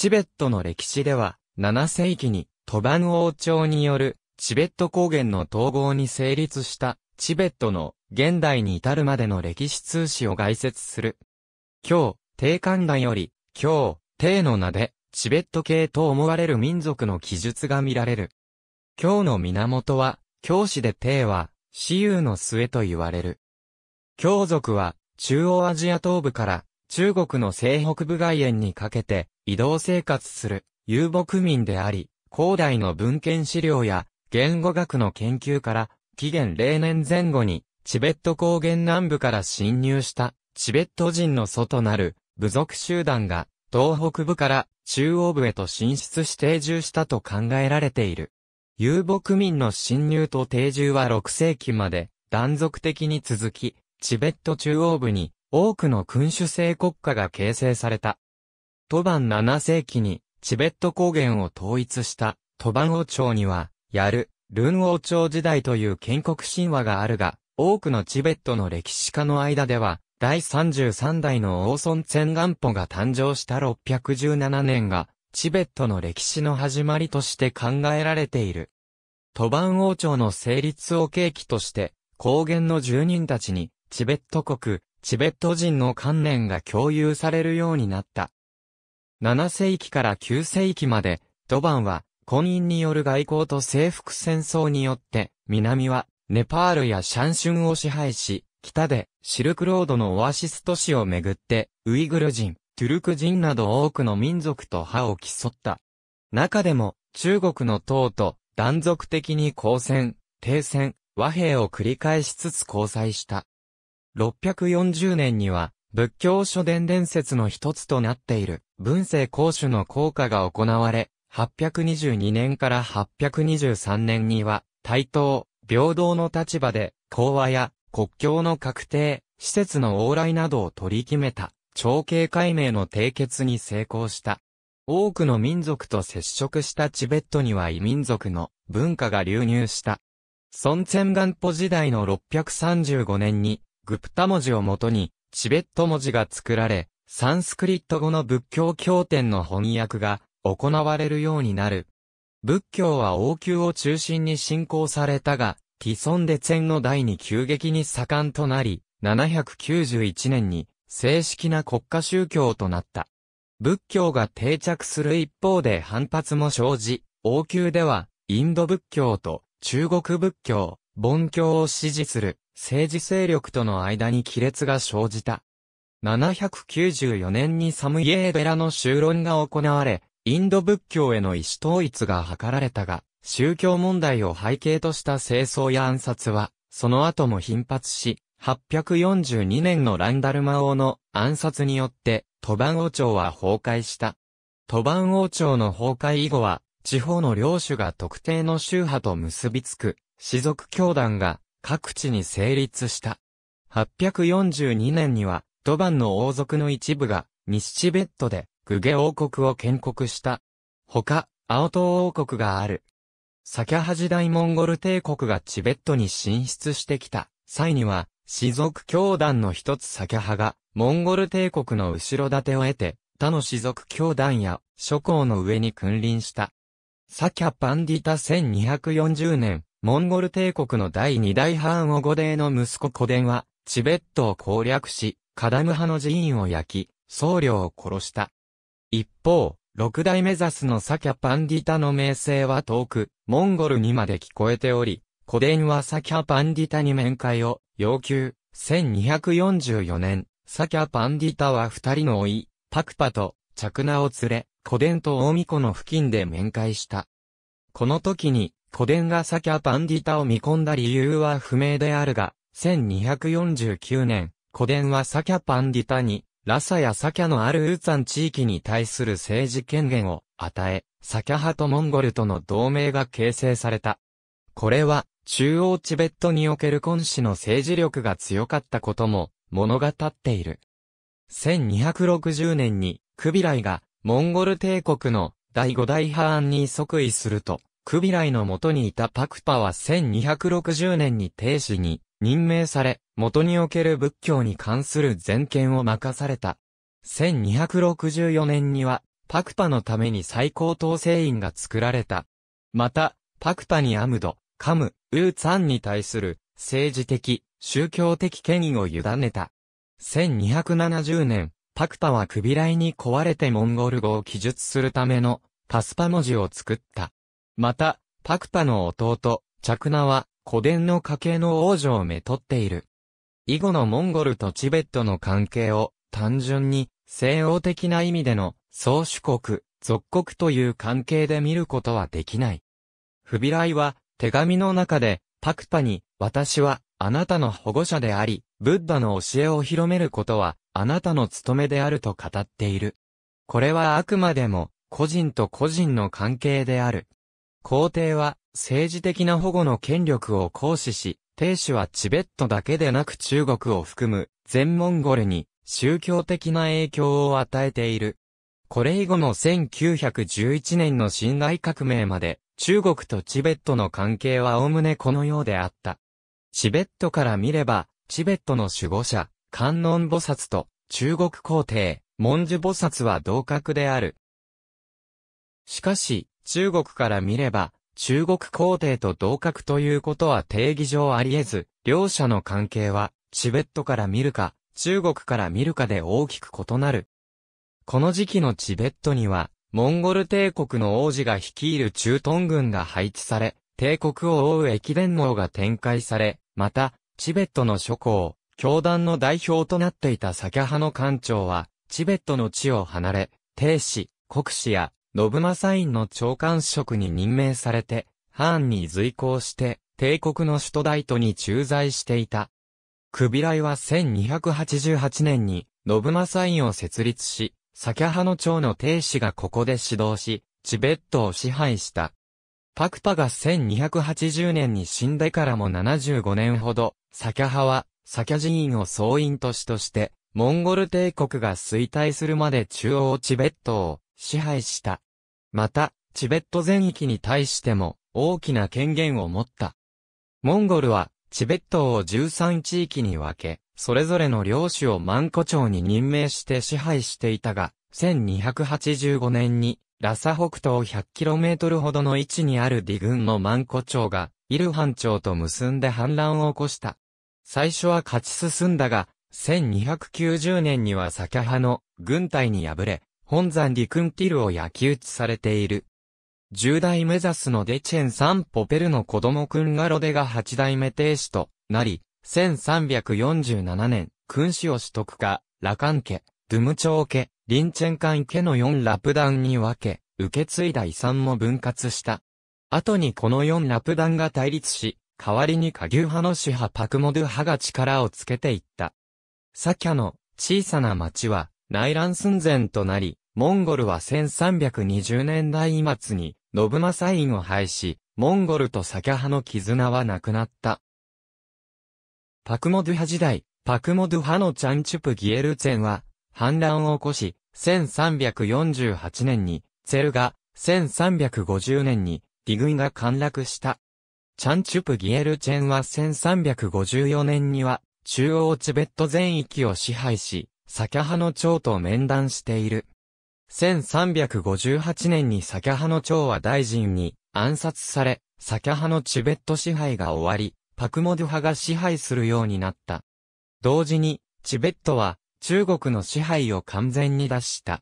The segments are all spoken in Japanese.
チベットの歴史では、7世紀に、トバン王朝による、チベット高原の統合に成立した、チベットの、現代に至るまでの歴史通史を概説する。今日、帝官団より、今日、帝の名で、チベット系と思われる民族の記述が見られる。今日の源は、教師で帝は、私有の末と言われる。教族は、中央アジア東部から、中国の西北部外縁にかけて、移動生活する遊牧民であり、広大の文献資料や言語学の研究から、紀元0年前後にチベット高原南部から侵入したチベット人の祖となる部族集団が東北部から中央部へと進出し定住したと考えられている。遊牧民の侵入と定住は6世紀まで断続的に続き、チベット中央部に多くの君主制国家が形成された。トバン7世紀にチベット高原を統一したトバン王朝には、ヤル、ルン王朝時代という建国神話があるが、多くのチベットの歴史家の間では、第33代の王孫千元歩が誕生した617年が、チベットの歴史の始まりとして考えられている。トバン王朝の成立を契機として、高原の住人たちに、チベット国、チベット人の観念が共有されるようになった。7世紀から9世紀まで、ドバンは、婚姻による外交と征服戦争によって、南は、ネパールやシャンシュンを支配し、北で、シルクロードのオアシス都市をめぐって、ウイグル人、トゥルク人など多くの民族と派を競った。中でも、中国の党と、断続的に交戦、停戦、和平を繰り返しつつ交際した。640年には、仏教書伝伝説の一つとなっている。文政公主の効果が行われ、822年から823年には、対等、平等の立場で、講和や国境の確定、施設の往来などを取り決めた、長兄解明の締結に成功した。多くの民族と接触したチベットには異民族の文化が流入した。孫千元歩時代の635年に、グプタ文字をもとに、チベット文字が作られ、サンスクリット語の仏教経典の翻訳が行われるようになる。仏教は王宮を中心に信仰されたが、既存でンの代に急激に盛んとなり、791年に正式な国家宗教となった。仏教が定着する一方で反発も生じ、王宮ではインド仏教と中国仏教、盆教を支持する政治勢力との間に亀裂が生じた。794年にサムイエーラの修論が行われ、インド仏教への意思統一が図られたが、宗教問題を背景とした清掃や暗殺は、その後も頻発し、842年のランダルマ王の暗殺によって、トバン王朝は崩壊した。トバン王朝の崩壊以後は、地方の領主が特定の宗派と結びつく、士族教団が各地に成立した。842年には、ドバンの王族の一部が、西チベットで、グゲ王国を建国した。他、青島王国がある。サキャハ時代モンゴル帝国がチベットに進出してきた際には、氏族教団の一つサキャハが、モンゴル帝国の後ろ盾を得て、他の氏族教団や諸侯の上に君臨した。サキャパンディタ1240年、モンゴル帝国の第二代ハーンオゴデーの息子コデンは、チベットを攻略し、カダム派の寺院を焼き、僧侶を殺した。一方、六代目ザスのサキャパンディタの名声は遠く、モンゴルにまで聞こえており、古伝はサキャパンディタに面会を要求。1244年、サキャパンディタは二人の甥、パクパと、チャクナを連れ、古伝と大巫湖の付近で面会した。この時に、古伝がサキャパンディタを見込んだ理由は不明であるが、1249年、古伝はサキャパンディタに、ラサやサキャのあるウーツァン地域に対する政治権限を与え、サキャ派とモンゴルとの同盟が形成された。これは、中央チベットにおける今氏の政治力が強かったことも物語っている。1260年に、クビライが、モンゴル帝国の第五代ハーンに即位すると、クビライの元にいたパクパは1260年に帝止に任命され、元における仏教に関する全権を任された。1264年には、パクパのために最高統制院が作られた。また、パクパにアムド、カム、ウーツァンに対する政治的、宗教的権威を委ねた。1270年、パクパは首来に壊れてモンゴル語を記述するためのパスパ文字を作った。また、パクパの弟、チャクナは古典の家系の王女をめとっている。以後のモンゴルとチベットの関係を単純に西欧的な意味での宗主国、属国という関係で見ることはできない。フビライは手紙の中でパクパに私はあなたの保護者であり、ブッダの教えを広めることはあなたの務めであると語っている。これはあくまでも個人と個人の関係である。皇帝は政治的な保護の権力を行使し、帝主はチベットだけでなく中国を含む全モンゴルに宗教的な影響を与えている。これ以後の1911年の辛亥革命まで中国とチベットの関係は概ねこのようであった。チベットから見れば、チベットの守護者、観音菩薩と中国皇帝、文殊菩薩は同格である。しかし、中国から見れば、中国皇帝と同格ということは定義上あり得ず、両者の関係は、チベットから見るか、中国から見るかで大きく異なる。この時期のチベットには、モンゴル帝国の王子が率いる駐屯軍が配置され、帝国を覆う駅伝網が展開され、また、チベットの諸侯、教団の代表となっていたサキャ派の官長は、チベットの地を離れ、帝使、国使や信正院の長官職に任命されて、ハーンに随行して、帝国の首都大都に駐在していた。クビライは1288年に、信正院を設立し、サキャ派の長の帝子がここで指導し、チベットを支配した。パクパが1280年に死んでからも75年ほど、サキャ派は、サャ寺院を総員都市として、モンゴル帝国が衰退するまで中央チベットを支配した。また、チベット全域に対しても大きな権限を持った。モンゴルはチベットを13地域に分け、それぞれの領主をマンコに任命して支配していたが、1285年にラサ北東 100km ほどの位置にあるディ軍のマンコが、イルハン町と結んで反乱を起こした。最初は勝ち進んだが、1290年にはサキャ派の軍隊に敗れ、本山陸ンティルを焼き打ちされている。十代目指すのでチェンサンポペルの子供くんがロデが八代目帝主となり、1347年、君主を取得か、ラカン家、ドゥム朝家、リンチェンカン家の4ラプダンに分け、受け継いだ遺産も分割した。後にこの4ラプダンが対立し、代わりに下牛派の主派パクモドゥ派が力をつけていった。サキャの小さな町は、内乱寸前となり、モンゴルは1320年代末に、信正院を廃し、モンゴルとサキャ派の絆はなくなった。パクモドゥ派時代、パクモドゥ派のチャンチュプ・ギエルチェンは、反乱を起こし、1348年に、ツェルが、1350年に、ディグイが陥落した。チャンチュプ・ギエルチェンは1354年には、中央チベット全域を支配し、サキャ派の長と面談している。1358年にサキャ派の長は大臣に暗殺され、サキャ派のチベット支配が終わり、パクモド派が支配するようになった。同時に、チベットは中国の支配を完全に脱した。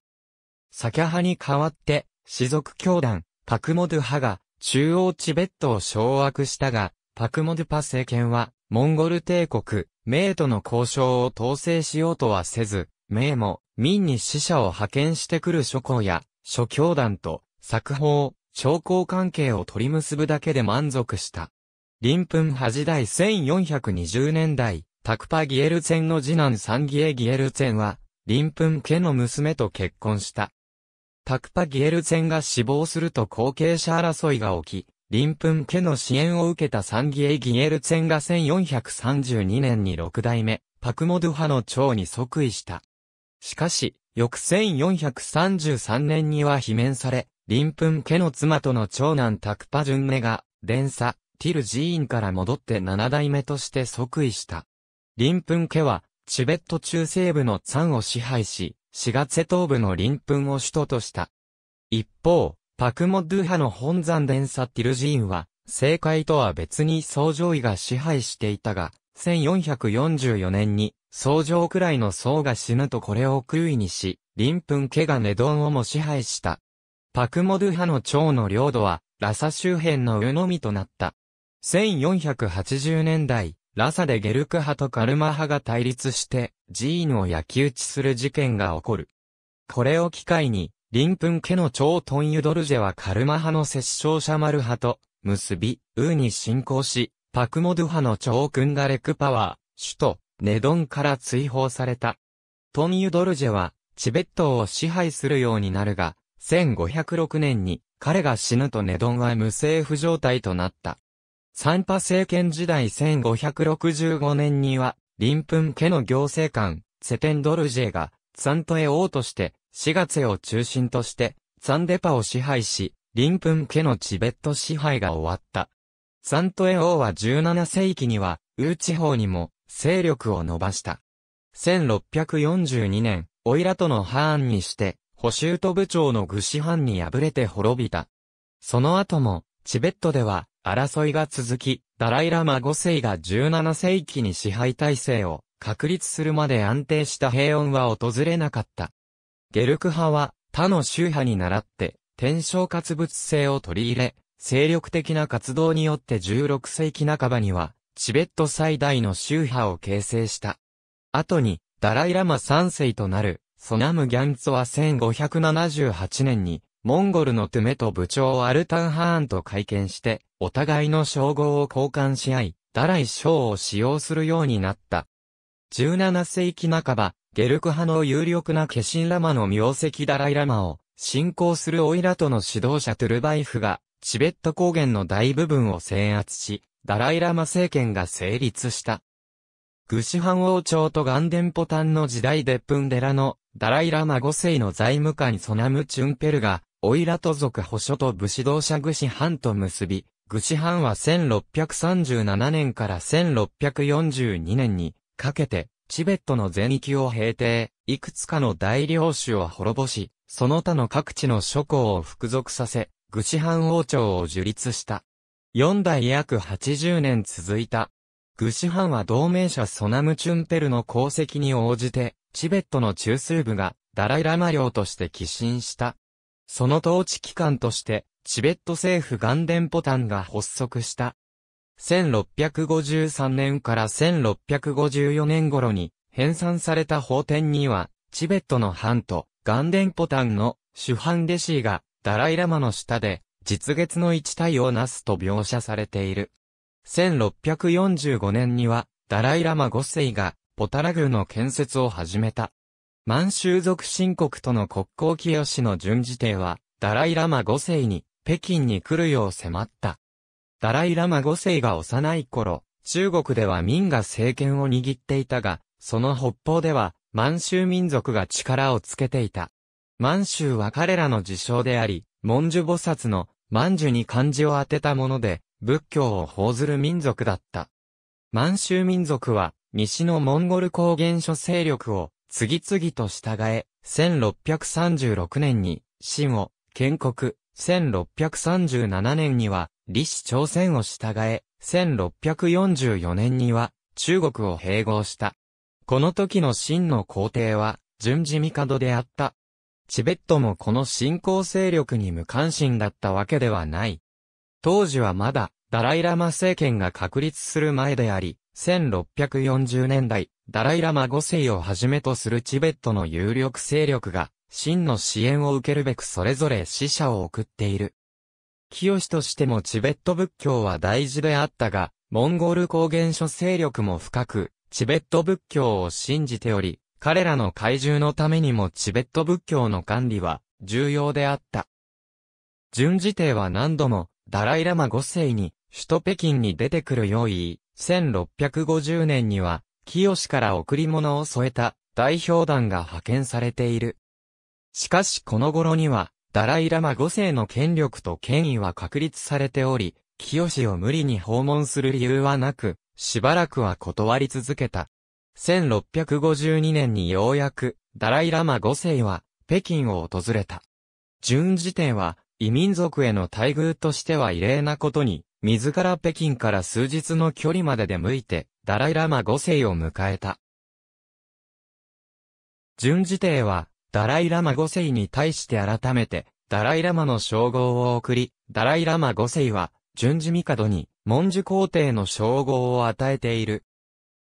サキャ派に代わって、氏族教団、パクモド派が中央チベットを掌握したが、パクモドゥパ政権は、モンゴル帝国、明との交渉を統制しようとはせず、明も民に死者を派遣してくる諸侯や諸教団と作法、商工関係を取り結ぶだけで満足した。林墳八代1420年代、タクパ・ギエルツェンの次男サンギエ・ギエルツェンは、林墳家の娘と結婚した。タクパ・ギエルツェンが死亡すると後継者争いが起き、林奮家の支援を受けたサンギエ・イ・ギエルツェンが1432年に六代目、パクモドゥハの長に即位した。しかし、翌1433年には罷免され、林奮家の妻との長男タクパジュンネが、連鎖、ティル寺院から戻って七代目として即位した。林奮家は、チベット中西部のツァンを支配し、4月東部の林奮を首都とした。一方、パクモドゥ派の本山伝サティル寺院は、政界とは別に総上位が支配していたが、1444年に、総上くらいの僧が死ぬとこれを空位にし、林墳家が寝丼をも支配した。パクモドゥ派の長の領土は、ラサ周辺の上のみとなった。1480年代、ラサでゲルク派とカルマ派が対立して、寺院を焼き討ちする事件が起こる。これを機会に、リンプン家の長トンユドルジェはカルマ派の摂政者マル派と結び、ウーに侵攻し、パクモドゥ派の長君がレクパワー、首都、ネドンから追放された。トンユドルジェは、チベットを支配するようになるが、1506年に彼が死ぬとネドンは無政府状態となった。三パ政権時代1565年には、リンプン家の行政官、セテンドルジェが、サントエ王として、4月を中心として、ザンデパを支配し、リンプン家のチベット支配が終わった。ザントエ王は17世紀には、ウー地方にも勢力を伸ばした。1642年、オイラとのハーンにして、補修と部長の愚子藩に敗れて滅びた。その後も、チベットでは争いが続き、ダライラマ5世が17世紀に支配体制を確立するまで安定した平穏は訪れなかった。ゲルク派は他の宗派に倣って、天正活物性を取り入れ、精力的な活動によって16世紀半ばには、チベット最大の宗派を形成した。後に、ダライラマ3世となる、ソナム・ギャンツは1578年に、モンゴルのトゥメと部長アルタン・ハーンと会見して、お互いの称号を交換し合い、ダライ・章を使用するようになった。17世紀半ば、ゲルク派の有力な化身ラマの名跡ダライラマを信仰するオイラとの指導者トゥルバイフがチベット高原の大部分を制圧し、ダライラマ政権が成立した。グシハン王朝とガンデンポタンの時代デップンデラのダライラマ五世の財務官ソナムチュンペルが、オイラト族保守と武士道者グシハンと結び、グシハンは1637年から1642年にかけてチベットの全域を平定、いくつかの大領主を滅ぼし、その他の各地の諸侯を服属させ、愚ハ藩王朝を樹立した。四代約80年続いた。愚ハ藩は同盟者ソナムチュンペルの功績に応じて、チベットの中枢部がダライラマ領として寄進した。その統治機関として、チベット政府ガンデンポタンが発足した。1653年から1654年頃に編纂された法典には、チベットの藩と、ガンデンポタンの主藩弟子が、ダライラマの下で、実月の一体をなすと描写されている。1645年には、ダライラマ5世が、ポタラ宮の建設を始めた。満州族新国との国交清の順次帝は、ダライラマ5世に、北京に来るよう迫った。ダライ・ラマ5世が幼い頃、中国では民が政権を握っていたが、その北方では、満州民族が力をつけていた。満州は彼らの自称であり、文殊菩薩の満寿に漢字を当てたもので、仏教を奉ずる民族だった。満州民族は、西のモンゴル高原諸勢力を、次々と従え、1636年に、清を、建国、1637年には、李氏朝鮮を従え、1644年には中国を併合した。この時の秦の皇帝は、順次帝であった。チベットもこの新興勢力に無関心だったわけではない。当時はまだ、ダライラマ政権が確立する前であり、1640年代、ダライラマ五世をはじめとするチベットの有力勢力が、真の支援を受けるべくそれぞれ死者を送っている。清としてもチベット仏教は大事であったが、モンゴル高原諸勢力も深く、チベット仏教を信じており、彼らの怪獣のためにもチベット仏教の管理は重要であった。順次帝は何度も、ダライラマ5世に、首都北京に出てくる用意、1650年には、清から贈り物を添えた代表団が派遣されている。しかしこの頃には、ダライラマ5世の権力と権威は確立されており、清を無理に訪問する理由はなく、しばらくは断り続けた。1652年にようやく、ダライラマ5世は、北京を訪れた。順時点は、異民族への待遇としては異例なことに、自ら北京から数日の距離まで出向いて、ダライラマ5世を迎えた。順次帝は、ダライラマ5世に対して改めて、ダライラマの称号を送り、ダライラマ5世は、順次帝に、文殊皇帝の称号を与えている。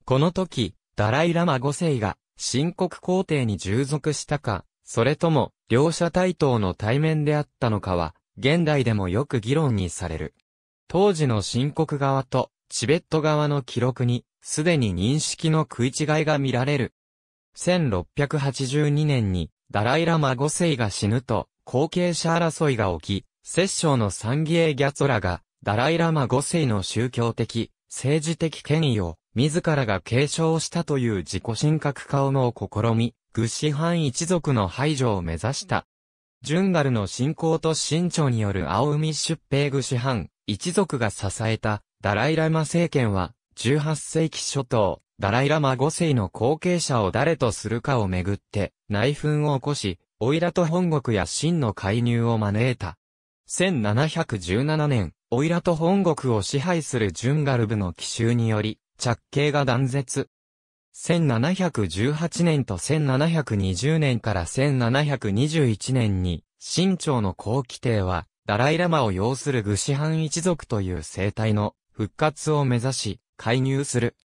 この時、ダライラマ5世が、新国皇帝に従属したか、それとも、両者対等の対面であったのかは、現代でもよく議論にされる。当時の新国側と、チベット側の記録に、すでに認識の食い違いが見られる。1682年に、ダライラマ五世が死ぬと、後継者争いが起き、摂政のサンギエ・ギャツォラが、ダライラマ五世の宗教的、政治的権威を、自らが継承したという自己神格化をの試み、グシハン一族の排除を目指した。ジュンガルの信仰と新朝による青海出兵グシハン一族が支えたダライラマ政権は18世紀初頭、ダライラマ5世の後継者を誰とするかをめぐって、内紛を起こし、オイラと本国や真の介入を招いた。1717年、オイラと本国を支配するジュンガルブの奇襲により、着景が断絶。1718年と1720年から1721年に、清朝の後期帝は、ダライラマを擁するグシハン一族という生態の復活を目指し、介入する。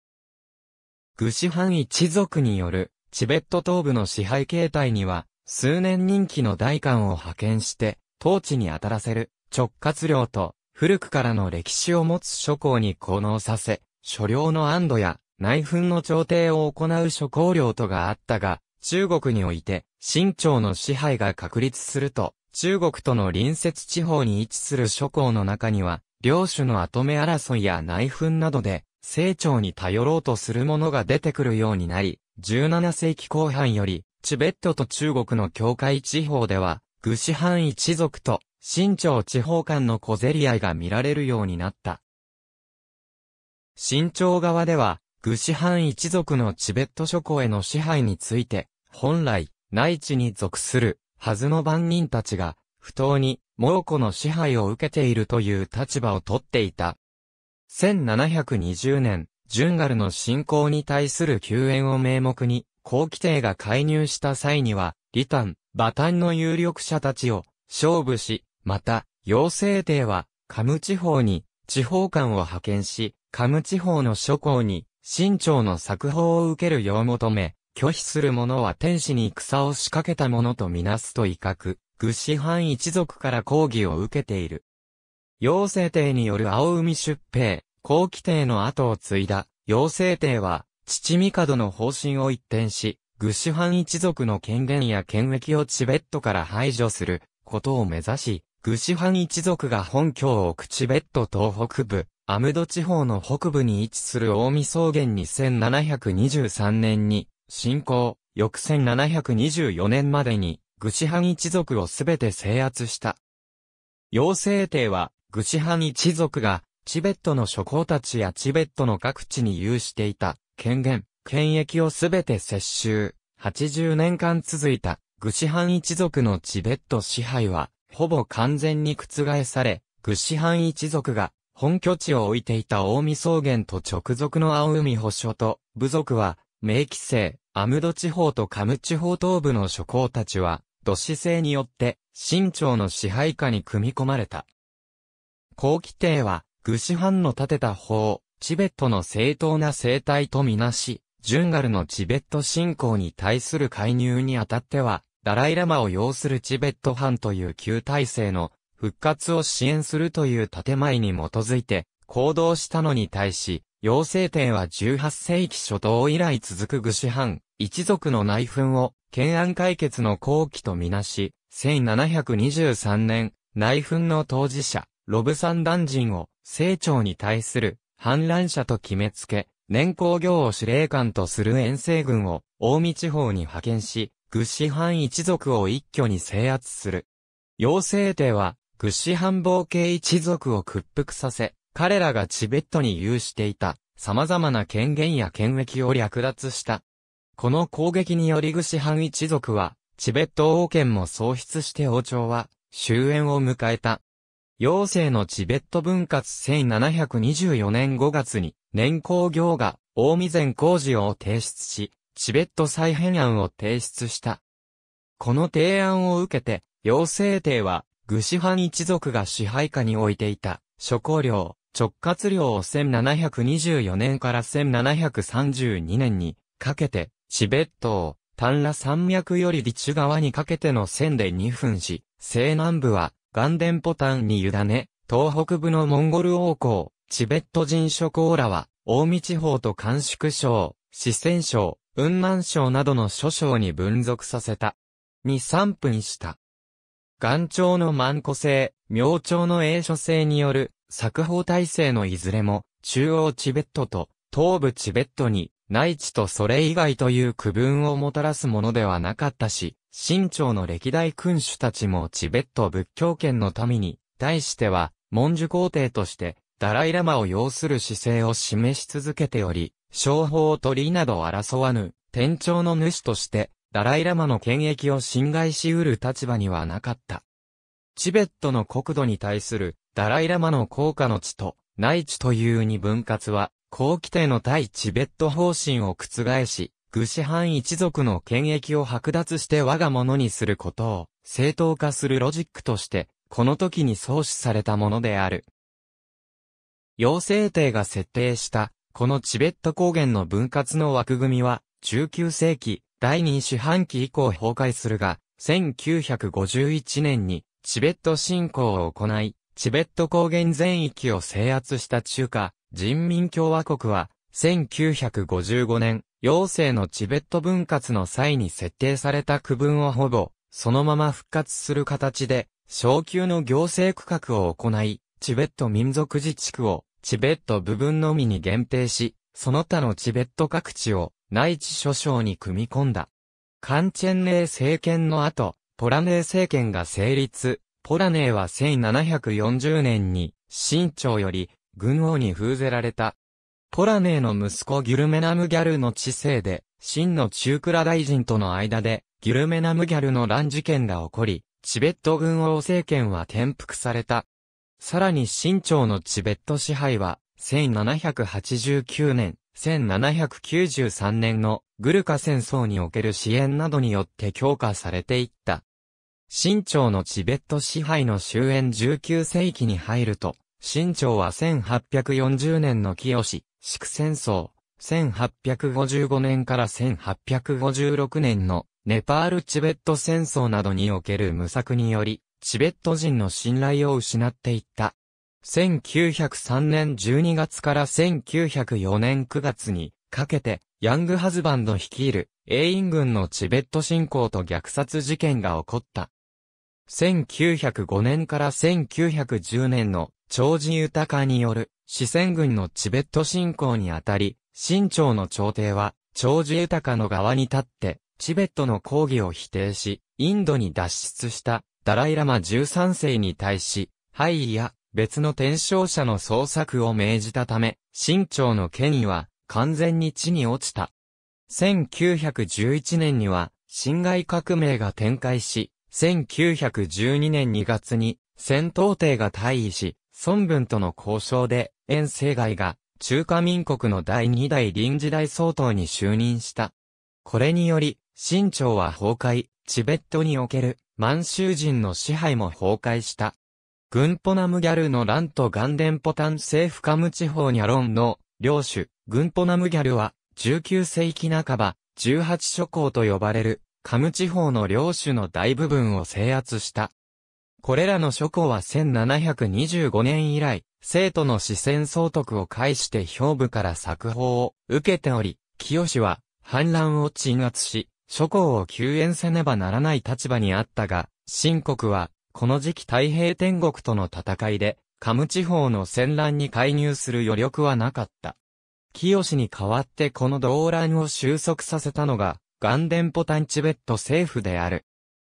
グシハン一族による、チベット東部の支配形態には、数年任期の大官を派遣して、統治に当たらせる、直轄領と、古くからの歴史を持つ諸侯に功能させ、所領の安堵や内紛の調停を行う諸侯領とがあったが、中国において、清朝の支配が確立すると、中国との隣接地方に位置する諸侯の中には、領主の跡目争いや内紛などで、成長に頼ろうとするものが出てくるようになり、17世紀後半より、チベットと中国の境界地方では、グシハン一族と、新朝地方間の小競り合いが見られるようになった。新朝側では、グシハン一族のチベット諸侯への支配について、本来、内地に属する、はずの番人たちが、不当に、蒙古の支配を受けているという立場をとっていた。1720年、ジュンガルの侵攻に対する救援を名目に、高規定が介入した際には、リタン、バタンの有力者たちを勝負し、また、妖精帝は、カム地方に地方官を派遣し、カム地方の諸侯に、新朝の作法を受けるよう求め、拒否する者は天使に草を仕掛けた者とみなすと威嚇、愚子藩一族から抗議を受けている。陽性帝による青海出兵、後期帝の後を継いだ、陽性帝は、父帝の方針を一転し、愚子藩一族の権限や権益をチベットから排除することを目指し、愚子藩一族が本拠を置くチベット東北部、アムド地方の北部に位置する大見草原に1723年に侵攻、翌1724年までに、愚子藩一族をすべて制圧した。陽精帝は、グシハ一族が、チベットの諸侯たちやチベットの各地に有していた、権限、権益をすべて接収。80年間続いた、グシハン一族のチベット支配は、ほぼ完全に覆され、グシハン一族が、本拠地を置いていた大見草原と直属の青海保所と、部族は、明規制、アムド地方とカム地方東部の諸侯たちは、都市制によって、清朝の支配下に組み込まれた。後期帝は、愚子藩の建てた法、チベットの正当な生態とみなし、ジュンガルのチベット信仰に対する介入にあたっては、ダライラマを要するチベット藩という旧体制の復活を支援するという建前に基づいて行動したのに対し、妖精帝は18世紀初頭以来続く愚子藩、一族の内紛を懸案解決の後期とみなし、1723年、内紛の当事者、ロブサン団人を、清長に対する、反乱者と決めつけ、年功業を司令官とする遠征軍を、大見地方に派遣し、シハ藩一族を一挙に制圧する。妖精帝は、シハ藩冒系一族を屈服させ、彼らがチベットに有していた、様々な権限や権益を略奪した。この攻撃によりシハ藩一族は、チベット王権も喪失して王朝は、終焉を迎えた。陽性のチベット分割1724年5月に、年功行が、大見前工事を提出し、チベット再編案を提出した。この提案を受けて、陽性帝は、シハ藩一族が支配下に置いていた、諸公領、直轄領を1724年から1732年に、かけて、チベットを、丹羅山脈より立地側にかけての線で2分し、西南部は、ガンデンポタンに委ね、東北部のモンゴル王侯、チベット人諸公らは、大見地方と甘粛省、四川省、雲南省などの諸省に分属させた。に布分した。岩朝の万古制、明朝の英書制による、作法体制のいずれも、中央チベットと東部チベットに、内地とそれ以外という区分をもたらすものではなかったし、清朝の歴代君主たちもチベット仏教圏の民に、対しては、文殊皇帝として、ダライラマを擁する姿勢を示し続けており、商法を取りなど争わぬ、天朝の主として、ダライラマの権益を侵害し得る立場にはなかった。チベットの国土に対する、ダライラマの効果の地と、内地という二分割は、後期帝の対チベット方針を覆し、具志藩一族の権益を剥奪して我が物にすることを正当化するロジックとして、この時に創始されたものである。妖精帝が設定した、このチベット高原の分割の枠組みは、19世紀第2四半期以降崩壊するが、1951年にチベット侵攻を行い、チベット高原全域を制圧した中華人民共和国は、1955年陽性のチベット分割の際に設定された区分をほぼ、そのまま復活する形で、小級の行政区画を行い、チベット民族自治区を、チベット部分のみに限定し、その他のチベット各地を、内地諸省に組み込んだ。カンチェンネー政権の後、ポラネー政権が成立、ポラネーは1740年に、清朝より、軍王に封ぜられたポラネーの息子ギュルメナムギャルの治世で、真の中倉大臣との間で、ギュルメナムギャルの乱事件が起こり、チベット軍王政権は転覆された。さらに新朝のチベット支配は、1789年、1793年のグルカ戦争における支援などによって強化されていった。新朝のチベット支配の終焉19世紀に入ると、新朝は1840年の清祝戦争、1855年から1856年のネパール・チベット戦争などにおける無策により、チベット人の信頼を失っていった。1903年12月から1904年9月にかけて、ヤングハズバンド率いる、英印軍のチベット侵攻と虐殺事件が起こった。1905年から1910年の、長寿豊かによる、四川軍のチベット侵攻にあたり、新朝の朝廷は、長寿豊の側に立って、チベットの抗議を否定し、インドに脱出したダライラマ13世に対し、敗位や別の転生者の捜索を命じたため、新朝の権威は完全に地に落ちた。1911年には、侵害革命が展開し、1912年2月に戦闘艇が退位し、孫文との交渉で、遠征外が、中華民国の第二代臨時代総統に就任した。これにより、清朝は崩壊、チベットにおける満州人の支配も崩壊した。軍ポナムギャルの乱とガンデンポタン政府カム地方にャロンの領主、軍ポナムギャルは19世紀半ば、18諸侯と呼ばれるカム地方の領主の大部分を制圧した。これらの諸校は1725年以来、生徒の四川総督を介して兵部から作法を受けており、清は反乱を鎮圧し、諸侯を救援せねばならない立場にあったが、清国は、この時期太平天国との戦いで、カム地方の戦乱に介入する余力はなかった。清に代わってこの動乱を収束させたのが、ガンデンポタンチベット政府である。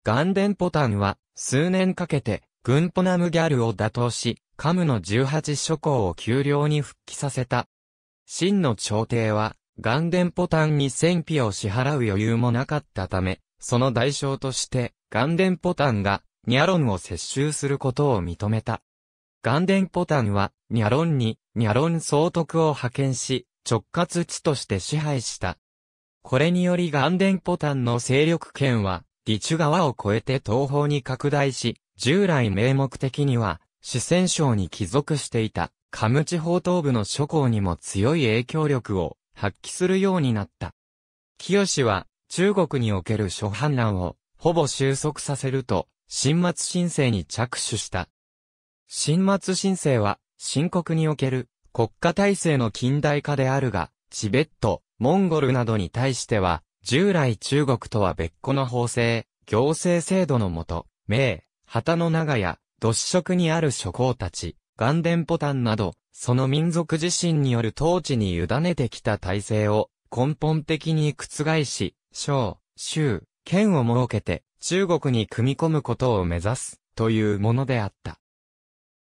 ガンデンポタンは、数年かけて、軍ポナムギャルを打倒し、カムの18諸侯を丘陵に復帰させた。真の朝廷は、ガンデンポタンに戦費を支払う余裕もなかったため、その代償として、ガンデンポタンが、ニャロンを接収することを認めた。ガンデンポタンは、ニャロンに、ニャロン総督を派遣し、直轄地として支配した。これによりガンデンポタンの勢力圏は、リチュ川を越えて東方に拡大し、従来名目的には、四川省に帰属していた、カム地方東部の諸侯にも強い影響力を発揮するようになった。清は、中国における諸反乱を、ほぼ収束させると、新末申請に着手した。新末申請は、新国における国家体制の近代化であるが、チベット、モンゴルなどに対しては、従来中国とは別個の法制、行政制度のもと、名、旗の長や、土色職にある諸侯たち、元田ポタンなど、その民族自身による統治に委ねてきた体制を根本的に覆し、省、州、県を設けて中国に組み込むことを目指すというものであった。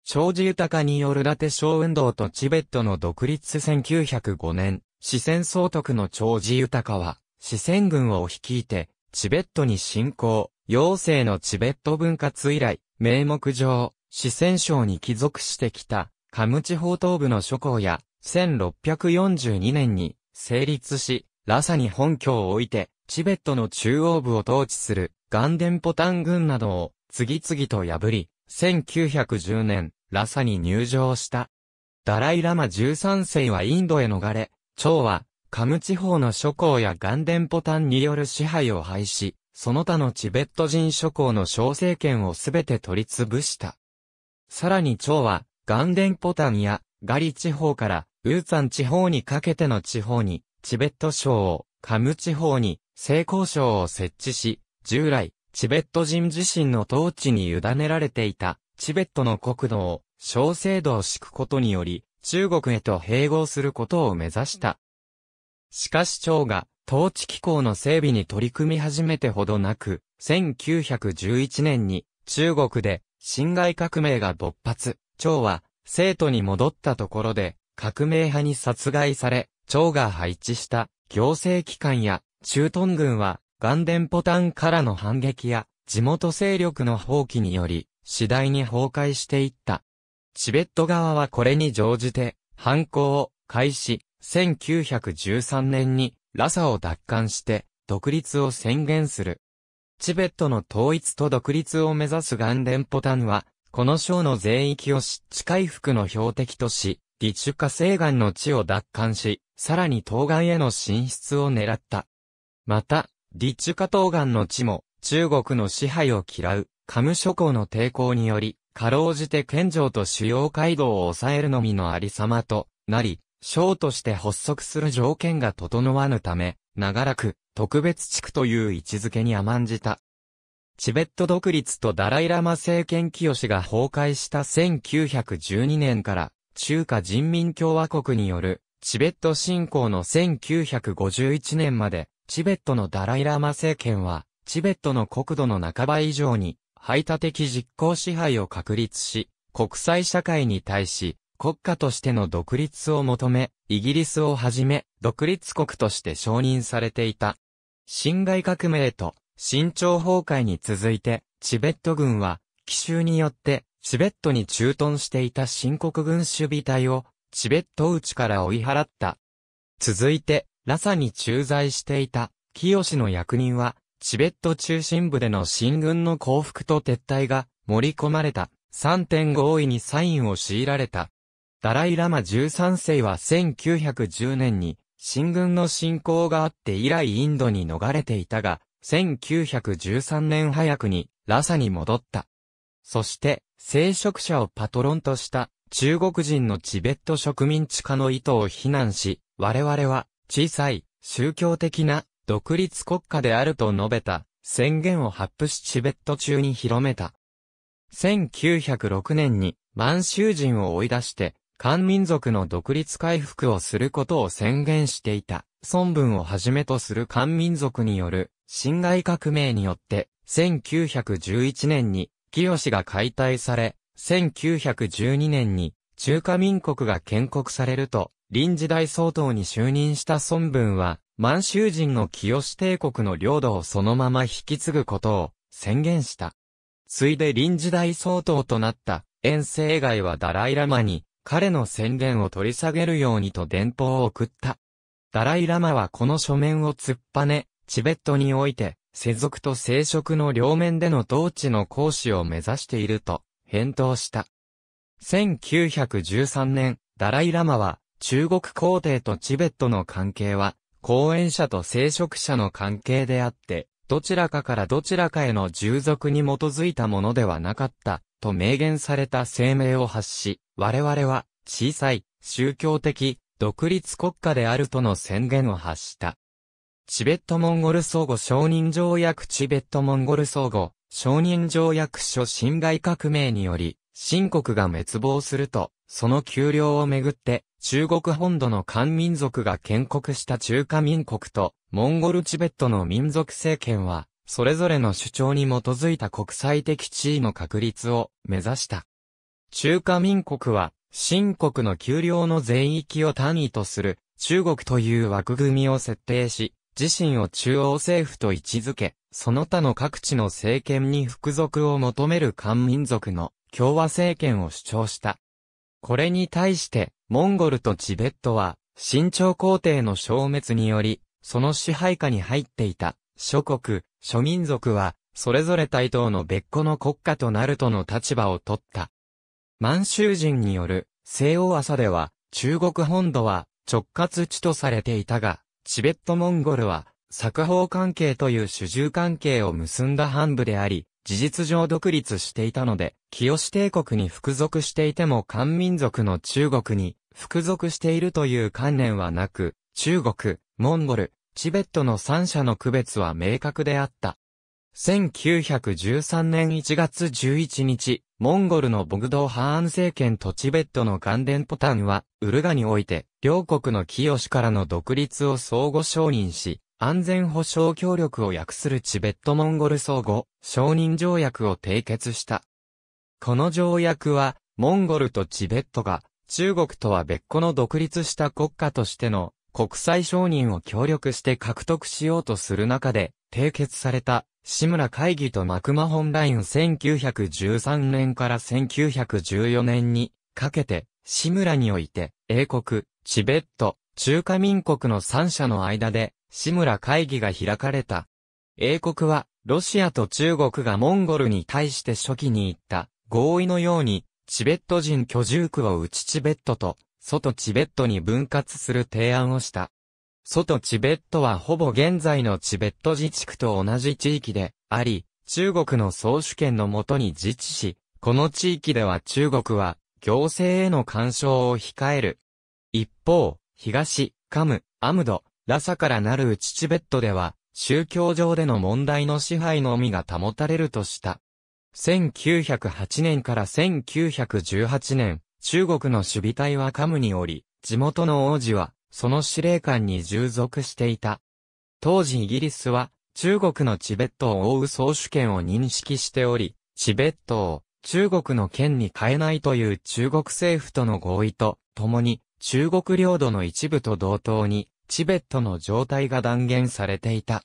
長寿豊による伊達小運動とチベットの独立1905年、四川総督の長寿豊は、四川軍を率いて、チベットに侵攻、妖精のチベット分割以来、名目上、四川省に帰属してきた、カム地方東部の諸侯や、1642年に成立し、ラサに本拠を置いて、チベットの中央部を統治する、ガンデンポタン軍などを、次々と破り、1910年、ラサに入城した。ダライラマ13世はインドへ逃れ、蝶は、カム地方の諸侯やガンデンポタンによる支配を廃止、その他のチベット人諸侯の小政権をすべて取り潰した。さらに趙は、ガンデンポタンやガリ地方からウーツァン地方にかけての地方に、チベット省を、カム地方に、成功省を設置し、従来、チベット人自身の統治に委ねられていた、チベットの国土を、小制度を敷くことにより、中国へと併合することを目指した。しかし長が統治機構の整備に取り組み始めてほどなく、1911年に中国で辛亥革命が勃発。長は生徒に戻ったところで革命派に殺害され、長が配置した行政機関や中東軍は元ンポタンからの反撃や地元勢力の放棄により次第に崩壊していった。チベット側はこれに乗じて反抗を開始、1913年にラサを奪還して独立を宣言する。チベットの統一と独立を目指すガンデンポタンは、この省の全域を湿地回復の標的とし、立チュカ西岸の地を奪還し、さらに東岸への進出を狙った。また、立チュカ東岸の地も中国の支配を嫌う、カム諸侯の抵抗により、かろうじて県城と主要街道を抑えるのみのありさまとなり、省として発足する条件が整わぬため、長らく特別地区という位置づけに甘んじた。チベット独立とダライラマ政権清が崩壊した1912年から中華人民共和国によるチベット侵攻の1951年までチベットのダライラマ政権はチベットの国土の半ば以上に排他的実効支配を確立し国際社会に対し国家としての独立を求め、イギリスをはじめ、独立国として承認されていた。辛亥革命と、新朝崩壊に続いて、チベット軍は、奇襲によって、チベットに駐屯していた新国軍守備隊を、チベット内から追い払った。続いて、ラサに駐在していた、清の役人は、チベット中心部での新軍の降伏と撤退が盛り込まれた3.5位にサインを強いられた。ダライ・ラマ13世は1910年に、新軍の侵攻があって以来インドに逃れていたが、1913年早くに、ラサに戻った。そして、聖職者をパトロンとした中国人のチベット植民地化の意図を非難し、我々は小さい宗教的な独立国家であると述べた宣言を発布しチベット中に広めた。1906年に満州人を追い出して漢民族の独立回復をすることを宣言していた、孫文をはじめとする漢民族による、侵害革命によって、1911年に、清が解体され、1912年に、中華民国が建国されると、臨時大総統に就任した孫文は、満州人の清帝国の領土をそのまま引き継ぐことを宣言した。ついで臨時大総統となった、遠征以外はダライラマに、彼の宣言を取り下げるようにと電報を送った。ダライラマはこの書面を突っぱね、チベットにおいて、世俗と生殖の両面での統治の行使を目指していると、返答した。1913年、ダライラマは、中国皇帝とチベットの関係は、講演者と聖職者の関係であって、どちらかからどちらかへの従属に基づいたものではなかった、と明言された声明を発し、我々は小さい宗教的独立国家であるとの宣言を発した。チベットモンゴル相互承認条約チベットモンゴル相互承認条約書侵害革命により、新国が滅亡すると、その丘陵をめぐって、中国本土の漢民族が建国した中華民国と、モンゴルチベットの民族政権は、それぞれの主張に基づいた国際的地位の確立を目指した。中華民国は、新国の丘陵の全域を単位とする中国という枠組みを設定し、自身を中央政府と位置づけ、その他の各地の政権に服属を求める漢民族の共和政権を主張した。これに対して、モンゴルとチベットは、新朝皇帝の消滅により、その支配下に入っていた諸国、諸民族は、それぞれ対等の別個の国家となるとの立場を取った。満州人による、西欧朝では、中国本土は、直轄地とされていたが、チベットモンゴルは、作法関係という主従関係を結んだ半部であり、事実上独立していたので、清帝国に服属していても漢民族の中国に服属しているという観念はなく、中国、モンゴル、チベットの三者の区別は明確であった。1913年1月11日、モンゴルのボグドー・ハーン政権とチベットのガンデンポタンは、ウルガにおいて、両国の清からの独立を相互承認し、安全保障協力を訳するチベット・モンゴル相互承認条約を締結した。この条約は、モンゴルとチベットが、中国とは別個の独立した国家としての国際承認を協力して獲得しようとする中で、締結された、志村会議とマクマホンライン1913年から1914年にかけて、志村において、英国、チベット、中華民国の三者の間で、志村会議が開かれた。英国は、ロシアと中国がモンゴルに対して初期に言った合意のように、チベット人居住区を内チベットと外チベットに分割する提案をした。外チベットはほぼ現在のチベット自治区と同じ地域であり、中国の総主権のもとに自治し、この地域では中国は行政への干渉を控える。一方、東、カム、アムド、ラサからなる内チベットでは、宗教上での問題の支配のみが保たれるとした。1908年から1918年、中国の守備隊はカムにおり、地元の王子は、その司令官に従属していた。当時イギリスは、中国のチベットを覆う総主権を認識しており、チベットを中国の県に変えないという中国政府との合意と、共に中国領土の一部と同等に、チベットの状態が断言されていた。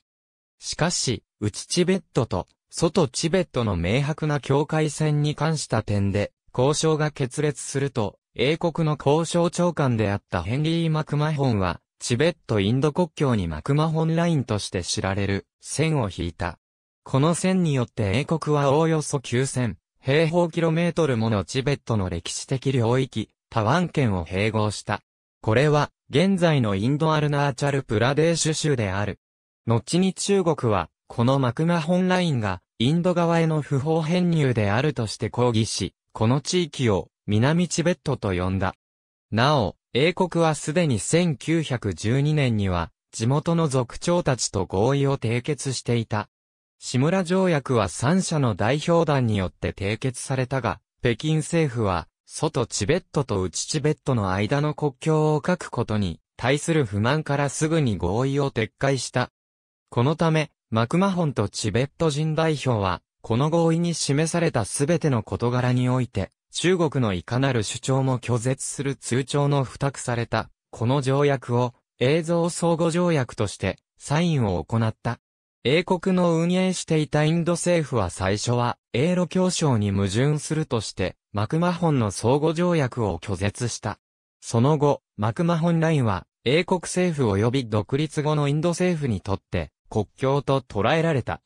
しかし、内チベットと外チベットの明白な境界線に関した点で、交渉が決裂すると、英国の交渉長官であったヘンリー・マクマホンは、チベットインド国境にマクマホンラインとして知られる線を引いた。この線によって英国はおおよそ9000平方キロメートルものチベットの歴史的領域、タワン県を併合した。これは、現在のインドアルナーチャルプラデーシュ州である。後に中国は、このマクマホンラインが、インド側への不法編入であるとして抗議し、この地域を南チベットと呼んだ。なお、英国はすでに1912年には、地元の族長たちと合意を締結していた。志村条約は三者の代表団によって締結されたが、北京政府は、外チベットと内チベットの間の国境を書くことに、対する不満からすぐに合意を撤回した。このため、マクマホンとチベット人代表は、この合意に示されたすべての事柄において、中国のいかなる主張も拒絶する通帳の付託された、この条約を映像相互条約としてサインを行った。英国の運営していたインド政府は最初は、英露協商に矛盾するとして、マクマホンの相互条約を拒絶した。その後、マクマホンラインは、英国政府及び独立後のインド政府にとって、国境と捉えられた。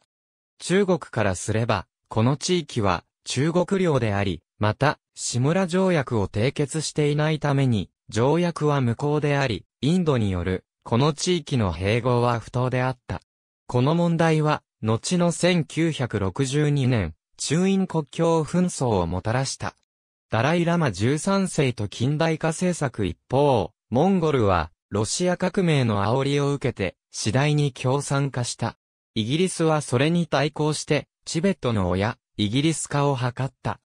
中国からすれば、この地域は中国領であり、また、志村条約を締結していないために、条約は無効であり、インドによる、この地域の併合は不当であった。この問題は、後の1962年、中印国境紛争をもたらした。ダライラマ13世と近代化政策一方、モンゴルは、ロシア革命の煽りを受けて、次第に共産化した。イギリスはそれに対抗して、チベットの親、イギリス化を図った。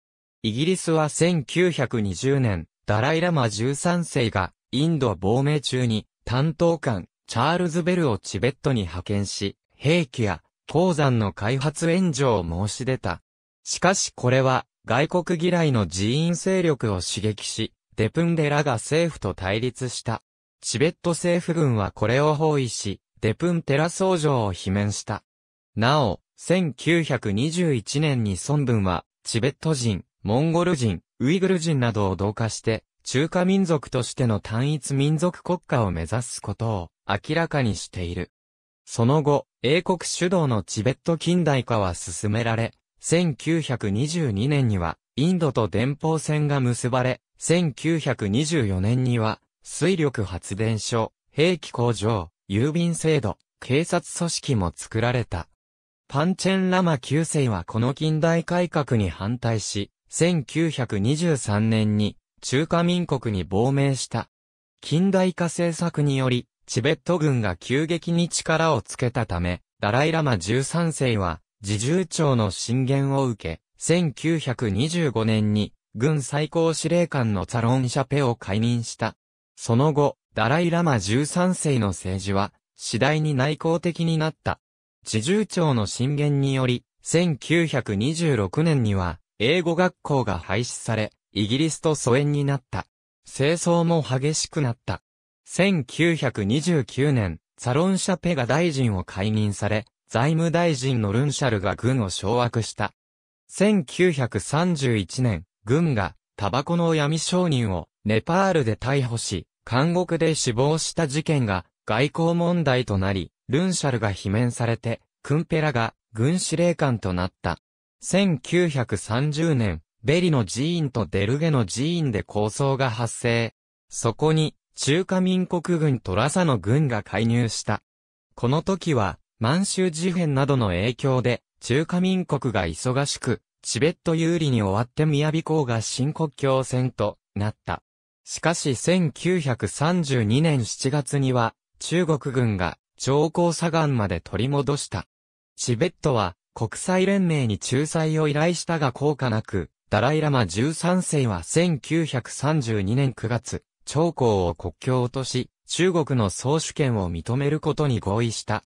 イギリスは1920年、ダライラマ13世が、インド亡命中に、担当官、チャールズ・ベルをチベットに派遣し、兵器や、鉱山の開発援助を申し出た。しかしこれは、外国嫌いの寺院勢力を刺激し、デプンデラが政府と対立した。チベット政府軍はこれを包囲し、デプンテラ僧正を罷免した。なお、1921年に孫文は、チベット人、モンゴル人、ウイグル人などを同化して、中華民族としての単一民族国家を目指すことを明らかにしている。その後、英国主導のチベット近代化は進められ、1922年にはインドと電報線が結ばれ、1924年には水力発電所、兵器工場、郵便制度、警察組織も作られた。パンチェン・ラマ9世はこの近代改革に反対し、1923年に中華民国に亡命した。近代化政策により、チベット軍が急激に力をつけたため、ダライ・ラマ13世は、自重長の進言を受け、1925年に、軍最高司令官のザロン・シャペを解任した。その後、ダライ・ラマ13世の政治は、次第に内向的になった。自重庁の進言により、1926年には、英語学校が廃止され、イギリスと疎遠になった。清掃も激しくなった。1929年、サロンシャペが大臣を解任され、財務大臣のルンシャルが軍を掌握した。1931年、軍がタバコの闇商人をネパールで逮捕し、監獄で死亡した事件が外交問題となり、ルンシャルが罷免されて、クンペラが軍司令官となった。1930年、ベリの寺院とデルゲの寺院で抗争が発生。そこに、中華民国軍とラサの軍が介入した。この時は、満州事変などの影響で、中華民国が忙しく、チベット有利に終わって宮尾公が新国境戦となった。しかし1932年7月には、中国軍が長江左岸まで取り戻した。チベットは国際連盟に仲裁を依頼したが効果なく、ダライラマ13世は1932年9月、長江を国境とし、中国の総主権を認めることに合意した。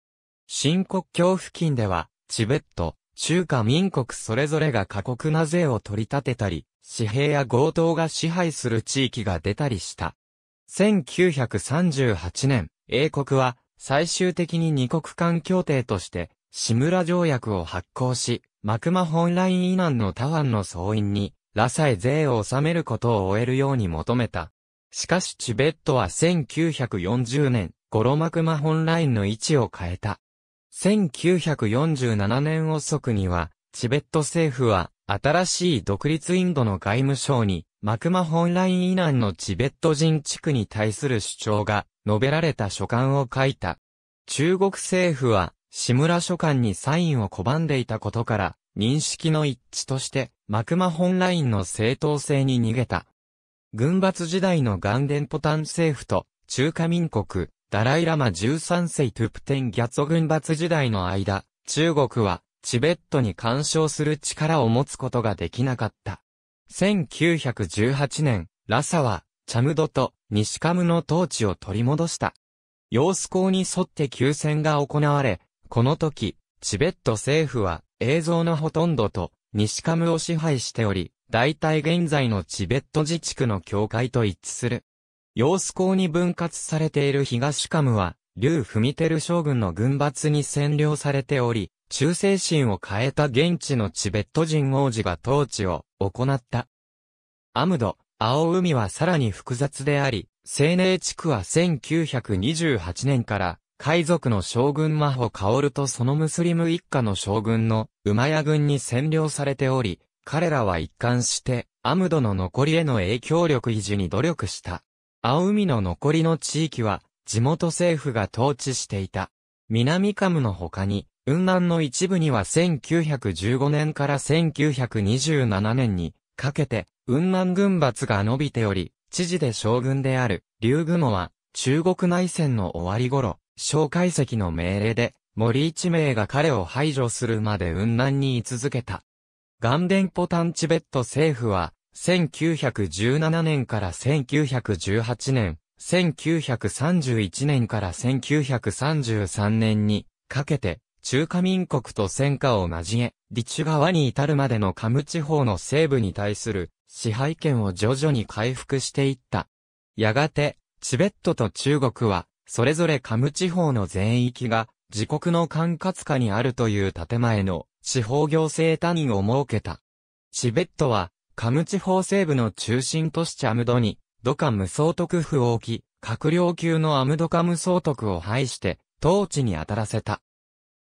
新国境付近では、チベット、中華民国それぞれが過酷な税を取り立てたり、私兵や強盗が支配する地域が出たりした。1938年、英国は最終的に二国間協定として、志村条約を発行し、マクマ本ライン以南のタワンの総員に、ラサイ税を納めることを終えるように求めた。しかしチベットは1940年、ゴロマクマ本ラインの位置を変えた。1947年遅くには、チベット政府は新しい独立インドの外務省に、マクマ本来以南のチベット人地区に対する主張が述べられた書簡を書いた。中国政府は、志村書簡にサインを拒んでいたことから、認識の一致として、マクマ本来の正当性に逃げた。軍閥時代のガンデンポタン政府と、中華民国、ダライラマ13世トゥプテンギャツォ軍閥時代の間、中国はチベットに干渉する力を持つことができなかった。1918年、ラサは、チャムドと西カムの統治を取り戻した。様子港に沿って休戦が行われ、この時、チベット政府は映像のほとんどと西カムを支配しており、大体現在のチベット自治区の境界と一致する。様子港に分割されている東カムは、劉文ル将軍の軍閥に占領されており、忠誠心を変えた現地のチベット人王子が統治を行った。アムド、青海はさらに複雑であり、青年地区は1928年から海賊の将軍マホカオルとそのムスリム一家の将軍の馬屋軍に占領されており、彼らは一貫してアムドの残りへの影響力維持に努力した。青海の残りの地域は地元政府が統治していた。南カムの他に雲南の一部には1915年から1927年にかけて雲南軍閥が伸びており、知事で将軍である劉雲は中国内戦の終わり頃、蒋介石の命令で森一名が彼を排除するまで雲南に居続けた。ガンデンポタンチベット政府は、1917年から1918年、1931年から1933年にかけて、中華民国と戦火を交え、立地川に至るまでのカム地方の西部に対する支配権を徐々に回復していった。やがて、チベットと中国は、それぞれカム地方の全域が、自国の管轄下にあるという建前の、地方行政単位を設けた。チベットは、カム地方西部の中心都市チャムドに、ドカ無総督府を置き、閣僚級のアムドカ無総督を廃して、統治に当たらせた。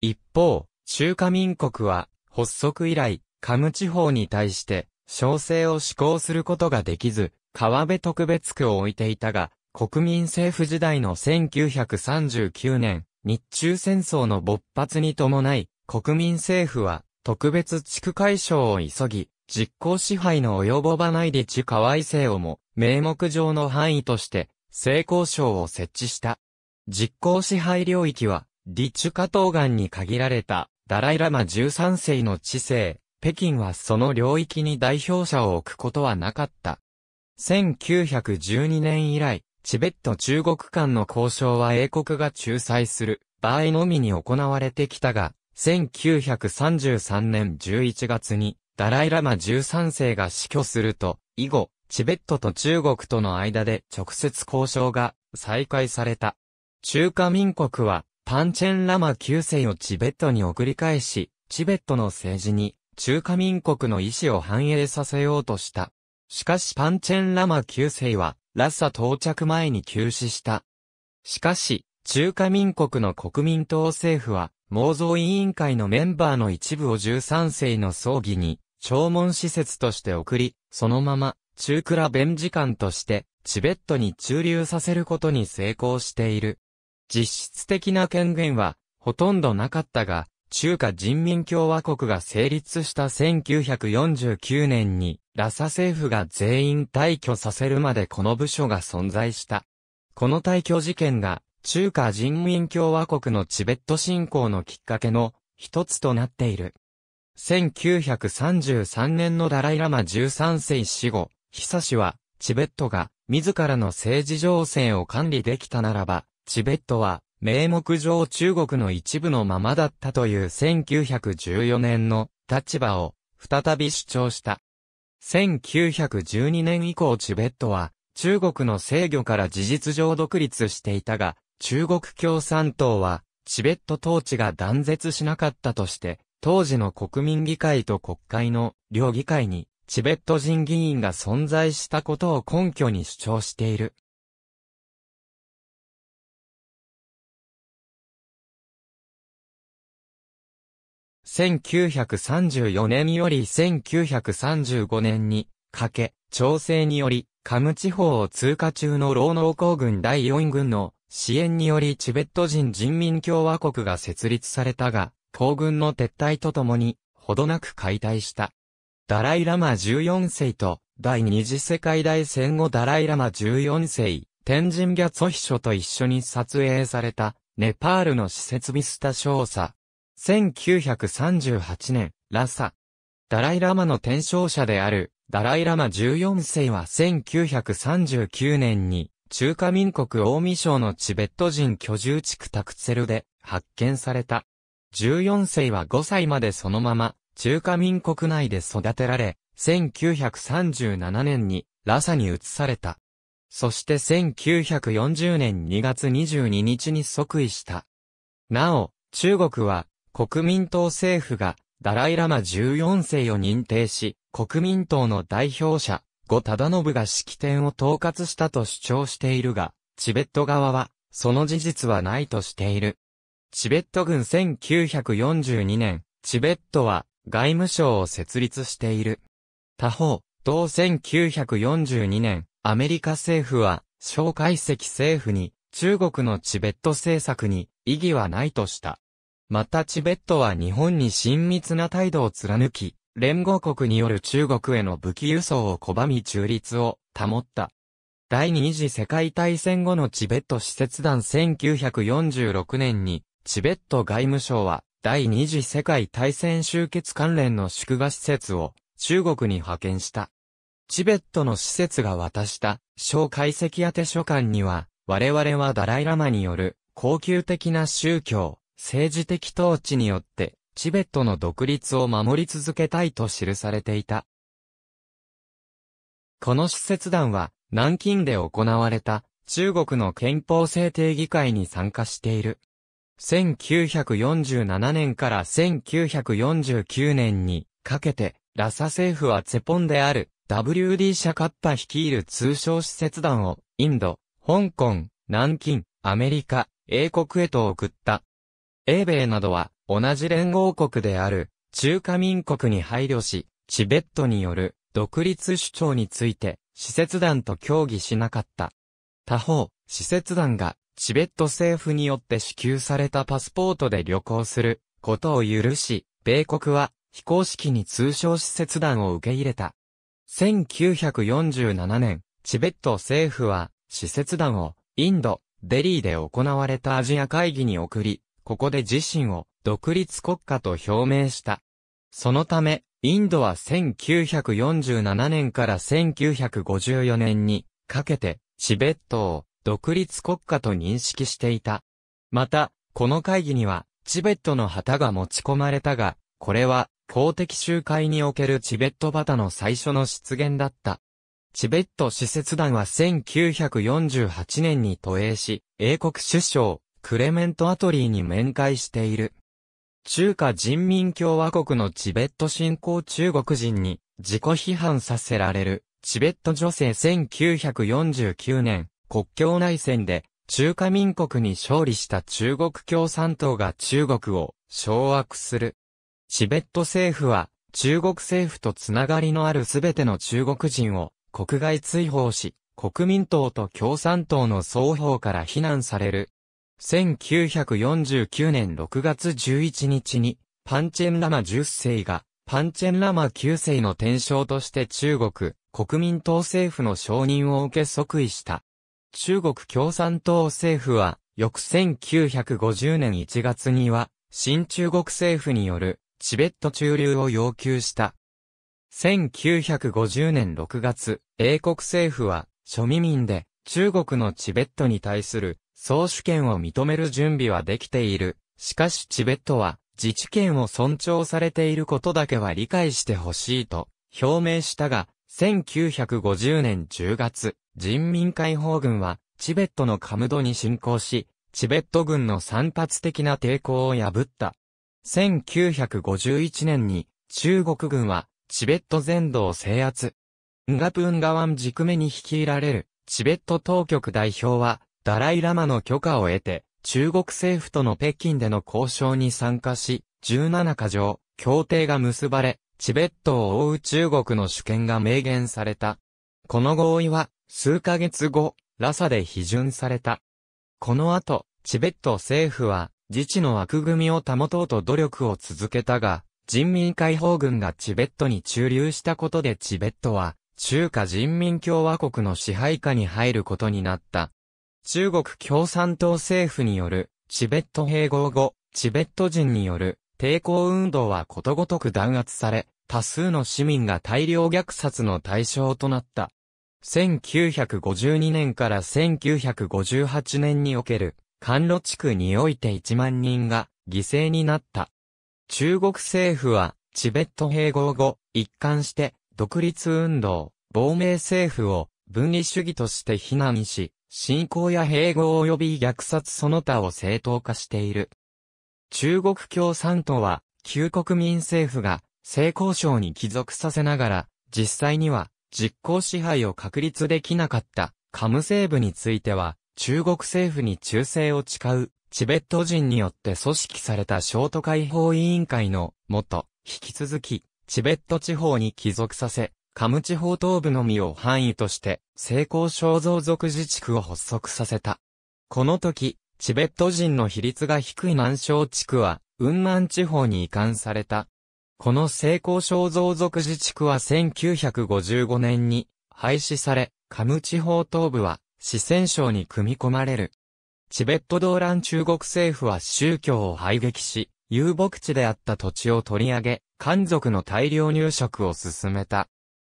一方、中華民国は、発足以来、カム地方に対して、小生を施行することができず、川辺特別区を置いていたが、国民政府時代の1939年、日中戦争の勃発に伴い、国民政府は特別地区解消を急ぎ、実効支配の及ぼばないで地河合制をも、名目上の範囲として、成功省を設置した。実効支配領域は、リチュカ東岸に限られたダライラマ13世の知性、北京はその領域に代表者を置くことはなかった。1912年以来、チベット中国間の交渉は英国が仲裁する場合のみに行われてきたが、1933年11月にダライラマ13世が死去すると、以後、チベットと中国との間で直接交渉が再開された。中華民国はパンチェンラマ9世をチベットに送り返し、チベットの政治に中華民国の意思を反映させようとした。しかしパンチェンラマ9世は、ラッサ到着前に急死した。しかし、中華民国の国民党政府は、妄造委員会のメンバーの一部を13世の葬儀に、弔問施設として送り、そのまま、中倉弁事官として、チベットに駐留させることに成功している。実質的な権限は、ほとんどなかったが、中華人民共和国が成立した1949年に、ラサ政府が全員退去させるまでこの部署が存在した。この退去事件が、中華人民共和国のチベット侵攻のきっかけの一つとなっている。1933年のダライラマ13世死後、久氏は、チベットが自らの政治情勢を管理できたならば、チベットは、名目上中国の一部のままだったという1914年の立場を再び主張した。1912年以降チベットは中国の制御から事実上独立していたが、中国共産党はチベット統治が断絶しなかったとして、当時の国民議会と国会の両議会にチベット人議員が存在したことを根拠に主張している。1934年より1935年にかけ、調整により、カム地方を通過中の労農工軍第4軍の支援によりチベット人人民共和国が設立されたが、東軍の撤退とともに、ほどなく解体した。ダライラマ14世と、第二次世界大戦後ダライラマ14世、天神ギャツョ秘書と一緒に撮影された、ネパールの施設ビスタ少佐、1938年、ラサ。ダライラマの転生者である、ダライラマ14世は1939年に、中華民国大見省のチベット人居住地区タクツェルで発見された。14世は5歳までそのまま、中華民国内で育てられ、1937年に、ラサに移された。そして1940年2月22日に即位した。なお、中国は、国民党政府が、ダライラマ14世を認定し、国民党の代表者、後忠信が式典を統括したと主張しているが、チベット側は、その事実はないとしている。チベット軍1942年、チベットは外務省を設立している。他方、同1942年、アメリカ政府は、蒋介石政府に、中国のチベット政策に異議はないとした。またチベットは日本に親密な態度を貫き、連合国による中国への武器輸送を拒み中立を保った。第二次世界大戦後のチベット施設団1946年に、チベット外務省は、第二次世界大戦終結関連の祝賀施設を中国に派遣した。チベットの施設が渡した、小解析宛書館には、我々はダライラマによる、高級的な宗教、政治的統治によって、チベットの独立を守り続けたいと記されていた。この施設団は、南京で行われた、中国の憲法制定議会に参加している。1947年から1949年にかけて、ラサ政府はツェポンである WD 社カッパ率いる通商施設団をインド、香港、南京、アメリカ、英国へと送った。英米などは、同じ連合国である、中華民国に配慮し、チベットによる、独立主張について、施設団と協議しなかった。他方、施設団が、チベット政府によって支給されたパスポートで旅行する、ことを許し、米国は、非公式に通称施設団を受け入れた。1947年、チベット政府は、施設団を、インド、デリーで行われたアジア会議に送り、ここで自身を独立国家と表明した。そのため、インドは1947年から1954年にかけてチベットを独立国家と認識していた。また、この会議にはチベットの旗が持ち込まれたが、これは公的集会におけるチベット旗の最初の出現だった。チベット使節団は1948年に都営し、英国首相、クレメント・アトリーに面会している。中華人民共和国のチベット侵攻中国人に自己批判させられるチベット女性1949年国境内戦で中華民国に勝利した中国共産党が中国を掌握する。チベット政府は中国政府とつながりのあるすべての中国人を国外追放し、国民党と共産党の双方から非難される1949年6月11日に、パンチェンラマ10世が、パンチェンラマ9世の転生として中国、国民党政府の承認を受け即位した。中国共産党政府は、翌1950年1月には、新中国政府による、チベット駐留を要求した。1950年6月、英国政府は、庶民民で、中国のチベットに対する総主権を認める準備はできている。しかしチベットは自治権を尊重されていることだけは理解してほしいと表明したが、1950年10月、人民解放軍はチベットのカムドに侵攻し、チベット軍の散発的な抵抗を破った。1951年に中国軍はチベット全土を制圧。ンガプンガワン軸目に率いられるチベット当局代表はダライラマの許可を得て、中国政府との北京での交渉に参加し、17カ条、協定が結ばれ、チベットを覆う中国の主権が明言された。この合意は、数ヶ月後、ラサで批准された。この後、チベット政府は、自治の枠組みを保とうと努力を続けたが、人民解放軍がチベットに駐留したことでチベットは、中華人民共和国の支配下に入ることになった。中国共産党政府によるチベット併合後、チベット人による抵抗運動はことごとく弾圧され、多数の市民が大量虐殺の対象となった。1952年から1958年における、関路地区において1万人が犠牲になった。中国政府は、チベット併合後、一貫して、独立運動、亡命政府を分離主義として非難し、信仰や併合及び虐殺その他を正当化している。中国共産党は、旧国民政府が、性交渉に帰属させながら、実際には、実効支配を確立できなかった、カム西部については、中国政府に忠誠を誓う、チベット人によって組織されたショート解放委員会の、元、引き続き、チベット地方に帰属させ、カム地方東部のみを範囲として、成功肖像族自治区を発足させた。この時、チベット人の比率が低い南昌地区は、雲南地方に移管された。この成功肖像族自治区は1955年に廃止され、カム地方東部は四川省に組み込まれる。チベット動乱中国政府は宗教を排撃し、遊牧地であった土地を取り上げ、漢族の大量入植を進めた。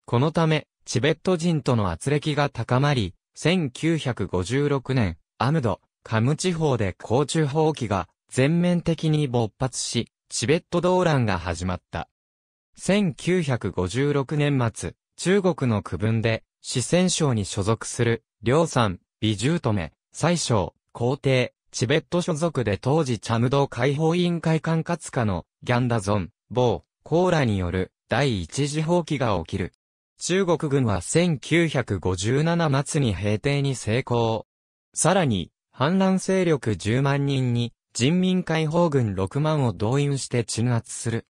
このため、チベット人との圧力が高まり、1956年、アムド、カム地方で公中放棄が全面的に勃発し、チベット動乱が始まった。1956年末、中国の区分で、四川省に所属する、梁山、美止め、最小、皇帝、チベット所属で当時チャムド解放委員会管轄下のギャンダゾン、某、コーラによる第一次放棄が起きる。中国軍は1957末に平定に成功。さらに、反乱勢力10万人に、人民解放軍6万を動員して鎮圧する。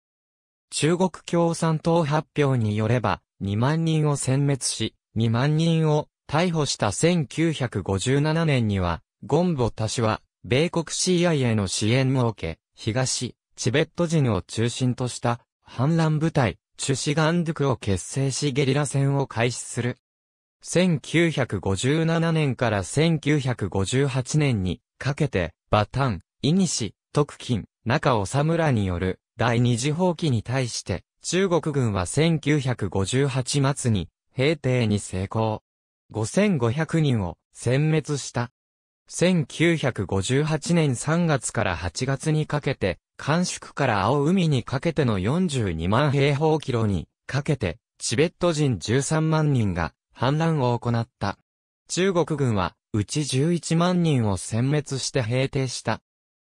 中国共産党発表によれば、2万人を殲滅し、2万人を逮捕した1957年には、ゴンボ・タシは、米国 CIA の支援を受け、東、チベット人を中心とした反乱部隊、チュシガンドゥクを結成しゲリラ戦を開始する。1957年から1958年にかけて、バタン、イニシ、トクキン、中尾ラによる第二次放棄に対して、中国軍は1958末に平定に成功。5500人を殲滅した。1958年3月から8月にかけて、寒宿から青海にかけての42万平方キロにかけて、チベット人13万人が反乱を行った。中国軍は、うち11万人を殲滅して平定した。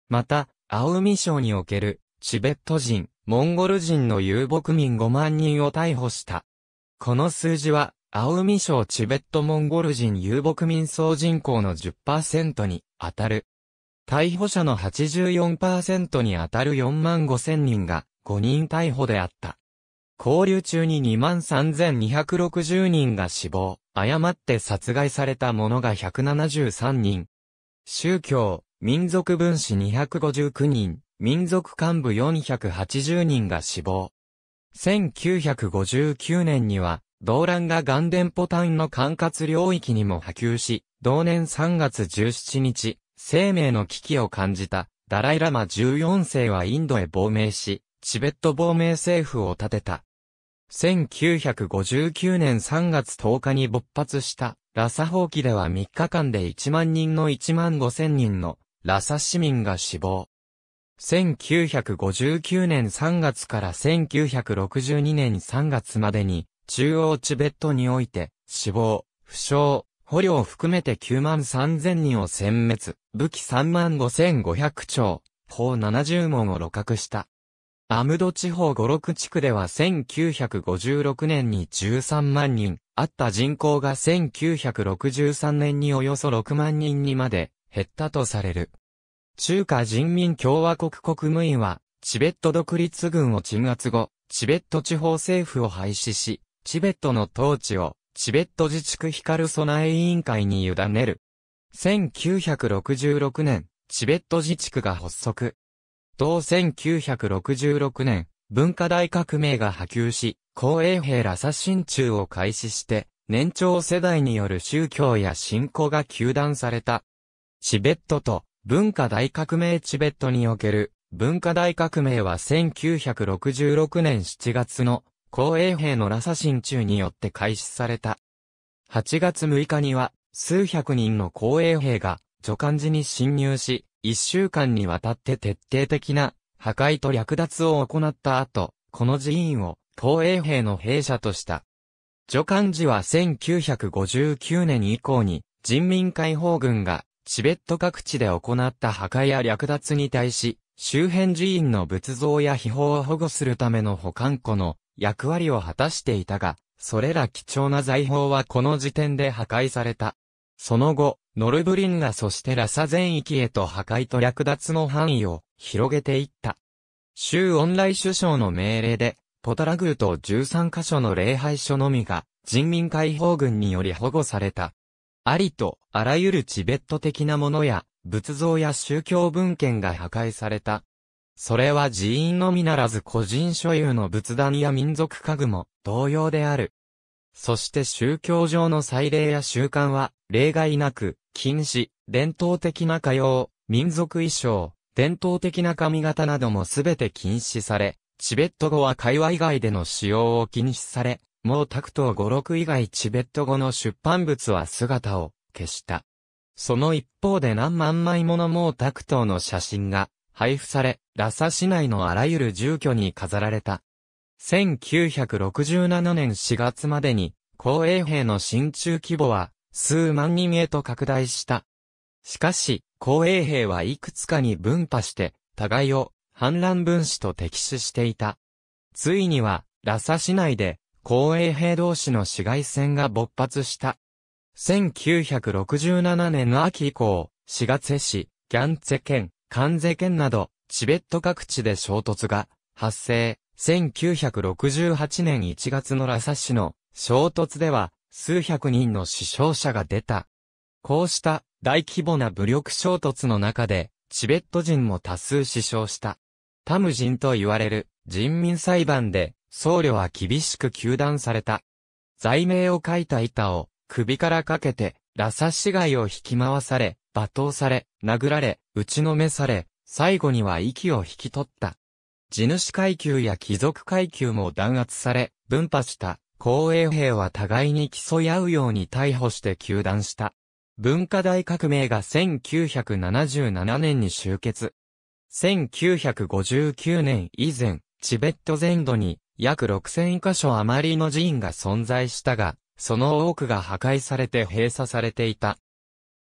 また、青海省における、チベット人、モンゴル人の遊牧民5万人を逮捕した。この数字は、アウミ省チベットモンゴル人遊牧民総人口の10%に当たる。逮捕者の84%に当たる4万5千人が5人逮捕であった。交流中に2万3260人が死亡、誤って殺害された者が173人。宗教、民族分子259人、民族幹部480人が死亡。1959年には、動乱がガンデンポタンの管轄領域にも波及し、同年3月17日、生命の危機を感じた、ダライラマ14世はインドへ亡命し、チベット亡命政府を立てた。1959年3月10日に勃発したラサ放棄では3日間で1万人の1万5千人のラサ市民が死亡。1959年3月から1962年3月までに中央チベットにおいて、死亡、負傷、捕虜を含めて9万3000人を殲滅、武器3万5500丁、砲70門を露獲した。アムド地方5、6地区では1956年に13万人、あった人口が1963年におよそ6万人にまで減ったとされる。中華人民共和国国務院は、チベット独立軍を鎮圧後、チベット地方政府を廃止し、チベットの統治を、チベット自治区光る備え委員会に委ねる。1966年、チベット自治区が発足。同1966年、文化大革命が波及し、公衛兵ら刷新中を開始して、年長世代による宗教や信仰が求断された。チベットと文化大革命チベットにおける文化大革命は1966年7月の公衛兵のサシン中によって開始された。8月6日には、数百人の公衛兵が、助漢寺に侵入し、1週間にわたって徹底的な、破壊と略奪を行った後、この寺院を、公衛兵の兵舎とした。助漢寺は1959年以降に、人民解放軍が、チベット各地で行った破壊や略奪に対し、周辺寺院の仏像や秘宝を保護するための保管庫の役割を果たしていたが、それら貴重な財宝はこの時点で破壊された。その後、ノルブリンガそしてラサ全域へと破壊と略奪の範囲を広げていった。州恩来首相の命令で、ポタラグーと13カ所の礼拝所のみが人民解放軍により保護された。ありとあらゆるチベット的なものや仏像や宗教文献が破壊された。それは寺院のみならず個人所有の仏壇や民族家具も同様である。そして宗教上の祭礼や習慣は、例外なく、禁止、伝統的な歌謡、民族衣装、伝統的な髪型などもすべて禁止され、チベット語は会話以外での使用を禁止され、もう東クト語録以外チベット語の出版物は姿を消した。その一方で何万枚ものもう東の写真が配布され、ラサ市内のあらゆる住居に飾られた。1967年4月までに、公衛兵の進駐規模は、数万人へと拡大した。しかし、公衛兵はいくつかに分派して、互いを反乱分子と敵視していた。ついには、ラサ市内で、公衛兵同士の市街戦が勃発した。1967年秋以降、4月市、ギャンツェ県、関税圏など、チベット各地で衝突が発生。1968年1月のラサ市の衝突では数百人の死傷者が出た。こうした大規模な武力衝突の中でチベット人も多数死傷した。タム人と言われる人民裁判で僧侶は厳しく求断された。罪名を書いた板を首からかけてラサ市街を引き回され罵倒され、殴られ、打ちのめされ、最後には息を引き取った。地主階級や貴族階級も弾圧され、分派した公営兵は互いに競い合うように逮捕して糾断した。文化大革命が1977年に終結。1959年以前、チベット全土に約6000箇所余りの寺院が存在したが、その多くが破壊されて閉鎖されていた。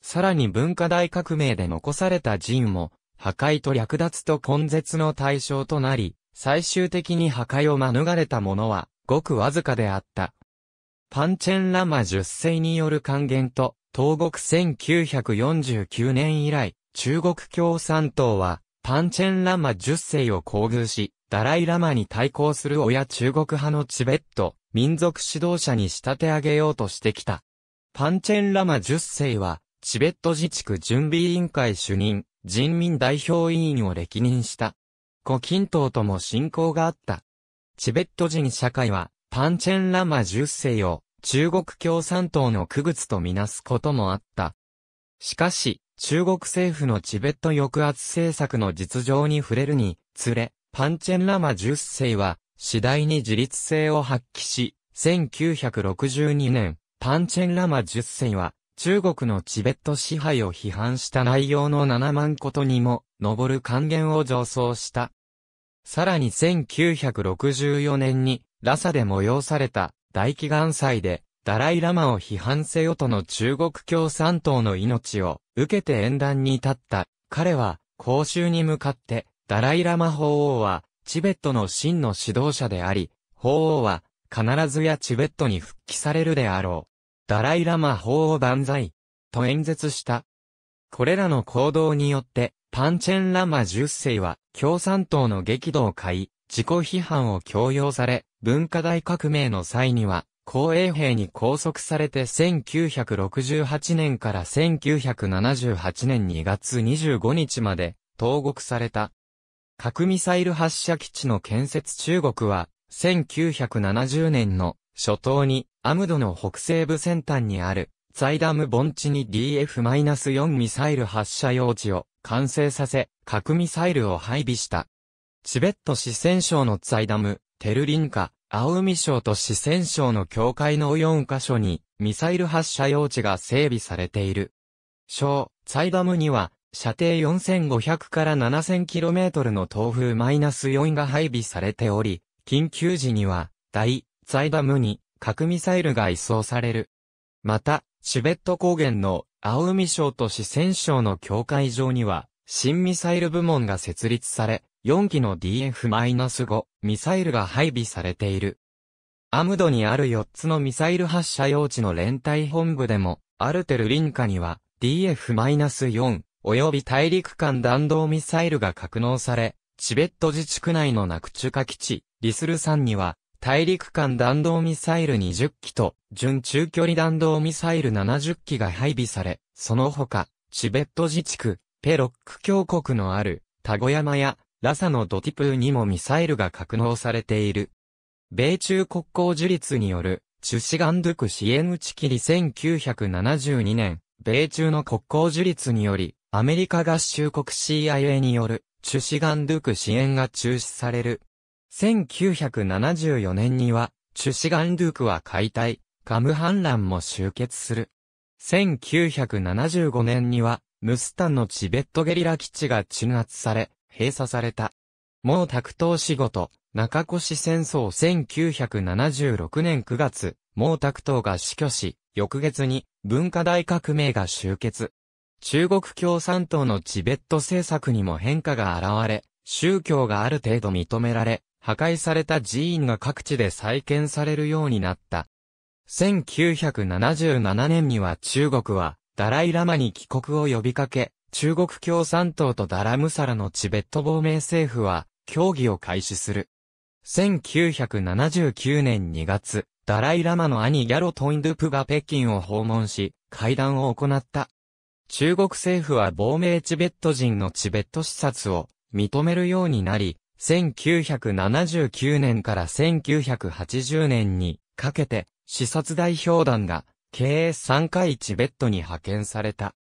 さらに文化大革命で残された寺院も、破壊と略奪と根絶の対象となり、最終的に破壊を免れたものは、ごくわずかであった。パンチェンラマ10世による還元と、東国1949年以来、中国共産党は、パンチェンラマ10世を厚遇し、ダライラマに対抗する親中国派のチベット、民族指導者に仕立て上げようとしてきた。パンチェンラマ10世は、チベット自治区準備委員会主任、人民代表委員を歴任した。古近東とも親交があった。チベット人社会は、パンチェンラマ10世を、中国共産党の区物とみなすこともあった。しかし、中国政府のチベット抑圧政策の実情に触れるに、つれ、パンチェンラマ10世は、次第に自立性を発揮し、1962年、パンチェンラマ10世は、中国のチベット支配を批判した内容の7万ことにも上る還元を上奏した。さらに1964年にラサで催された大祈願祭でダライラマを批判せよとの中国共産党の命を受けて演壇に立った彼は公衆に向かってダライラマ法王はチベットの真の指導者であり、法王は必ずやチベットに復帰されるであろう。ダライラマ法を万歳、と演説した。これらの行動によって、パンチェンラマ10世は共産党の激怒を買い、自己批判を強要され、文化大革命の際には、公衛兵に拘束されて1968年から1978年2月25日まで、投獄された。核ミサイル発射基地の建設中国は、1970年の初頭にアムドの北西部先端にある、ザイダム盆地に DF-4 ミサイル発射用地を完成させ、核ミサイルを配備した。チベット四川省のザイダム、テルリンカ、青海省と四川省の境界の4カ所に、ミサイル発射用地が整備されている。省、ザイダムには、射程4500から 7000km の東風 -4 が配備されており、緊急時には、大、ザイダムに、核ミサイルが移送される。また、チベット高原の青海省と四川省の境界上には、新ミサイル部門が設立され、4機の DF-5 ミサイルが配備されている。アムドにある4つのミサイル発射用地の連帯本部でも、アルテルリンカには DF-4 及び大陸間弾道ミサイルが格納され、チベット自治区内のナクチュカ基地、リスル山には大陸間弾道ミサイル20機と、準中距離弾道ミサイル70機が配備され、その他、チベット自治区、ペロック峡谷のある、タゴ山や、ラサのドティプーにもミサイルが格納されている。米中国交樹立による、チュシガンドゥク支援打ち切り1972年、米中の国交樹立により、アメリカ合衆国 CIA による、チュシガンドゥク支援が中止される。1974年には、チュシガンドゥクは解体、ガム反乱も終結する。1975年には、ムスタンのチベットゲリラ基地が鎮圧され、閉鎖された。毛沢東仕事、中越戦争1976年9月、毛沢東が死去し、翌月に文化大革命が終結。中国共産党のチベット政策にも変化が現れ、宗教がある程度認められ、破壊された寺院が各地で再建されるようになった。1977年には中国は、ダライラマに帰国を呼びかけ、中国共産党とダラムサラのチベット亡命政府は、協議を開始する。1979年2月、ダライラマの兄ギャロ・トインドゥプが北京を訪問し、会談を行った。中国政府は亡命チベット人のチベット視察を認めるようになり、1979年から1980年にかけて、視察代表団が、経営3回チベットに派遣された。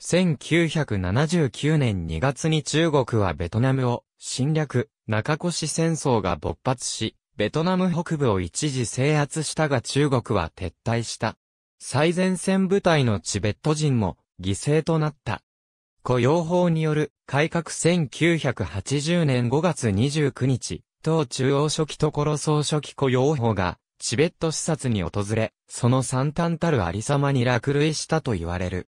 1979年2月に中国はベトナムを侵略、中越戦争が勃発し、ベトナム北部を一時制圧したが中国は撤退した。最前線部隊のチベット人も犠牲となった。雇用法による改革1980年5月29日、党中央書記所総書記雇用法が、チベット視察に訪れ、その惨憺たるありさまに落類したと言われる。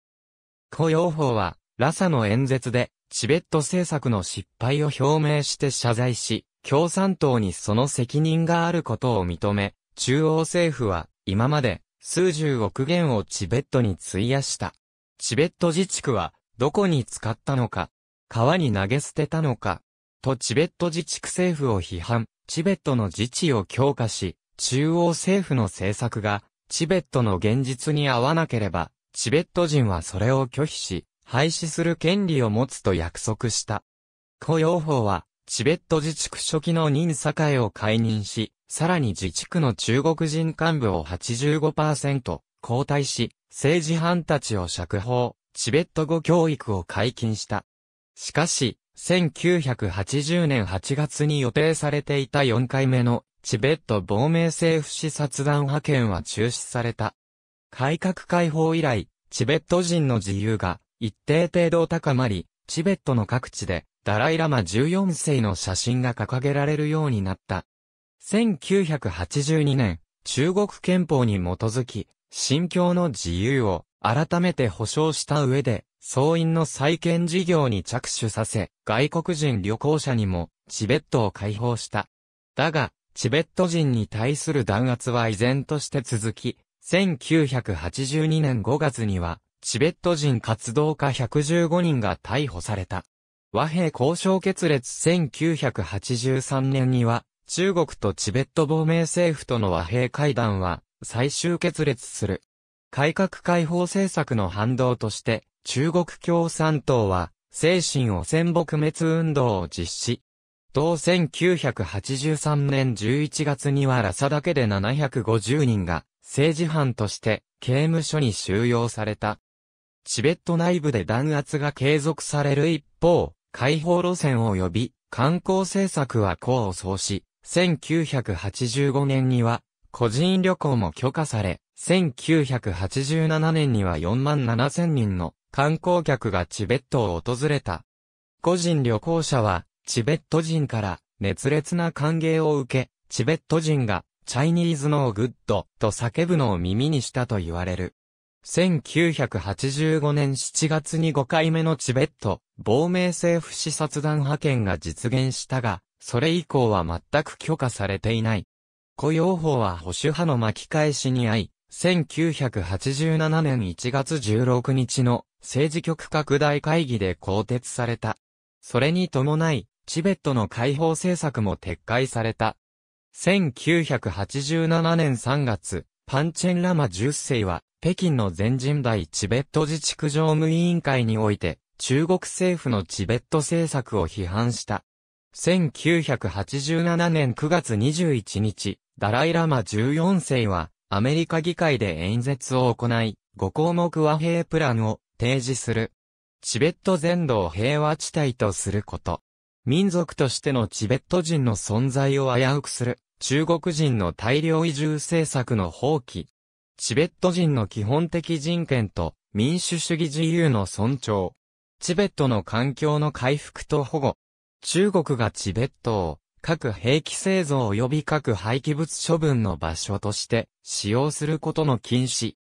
雇用法は、ラサの演説で、チベット政策の失敗を表明して謝罪し、共産党にその責任があることを認め、中央政府は、今まで、数十億元をチベットに費やした。チベット自治区は、どこに使ったのか、川に投げ捨てたのか、とチベット自治区政府を批判、チベットの自治を強化し、中央政府の政策が、チベットの現実に合わなければ、チベット人はそれを拒否し、廃止する権利を持つと約束した。雇用法は、チベット自治区初期の任栄を解任し、さらに自治区の中国人幹部を85%交代し、政治犯たちを釈放、チベット語教育を解禁した。しかし、1980年8月に予定されていた4回目のチベット亡命政府視察団派遣は中止された。改革開放以来、チベット人の自由が一定程度高まり、チベットの各地でダライラマ14世の写真が掲げられるようになった。1982年、中国憲法に基づき、信教の自由を改めて保証した上で、総員の再建事業に着手させ、外国人旅行者にも、チベットを解放した。だが、チベット人に対する弾圧は依然として続き、1982年5月には、チベット人活動家115人が逮捕された。和平交渉決裂1983年には、中国とチベット亡命政府との和平会談は、最終決裂する。改革開放政策の反動として、中国共産党は、精神汚染撲滅運動を実施。同1983年11月にはラサだけで750人が、政治犯として刑務所に収容された。チベット内部で弾圧が継続される一方、解放路線を呼び、観光政策は功を奏し、1985年には個人旅行も許可され、1987年には4万7千人の観光客がチベットを訪れた。個人旅行者は、チベット人から熱烈な歓迎を受け、チベット人が、チャイニーズノーグッドと叫ぶのを耳にしたと言われる。1985年7月に5回目のチベット、亡命政府視察団派遣が実現したが、それ以降は全く許可されていない。雇用法は保守派の巻き返しに遭い、1987年1月16日の政治局拡大会議で更迭された。それに伴い、チベットの解放政策も撤回された。1987年3月、パンチェンラマ10世は、北京の全人代チベット自治区常務委員会において、中国政府のチベット政策を批判した。1987年9月21日、ダライラマ14世は、アメリカ議会で演説を行い、5項目和平プランを提示する。チベット全土を平和地帯とすること。民族としてのチベット人の存在を危うくする。中国人の大量移住政策の放棄。チベット人の基本的人権と民主主義自由の尊重。チベットの環境の回復と保護。中国がチベットを各兵器製造及び各廃棄物処分の場所として使用することの禁止。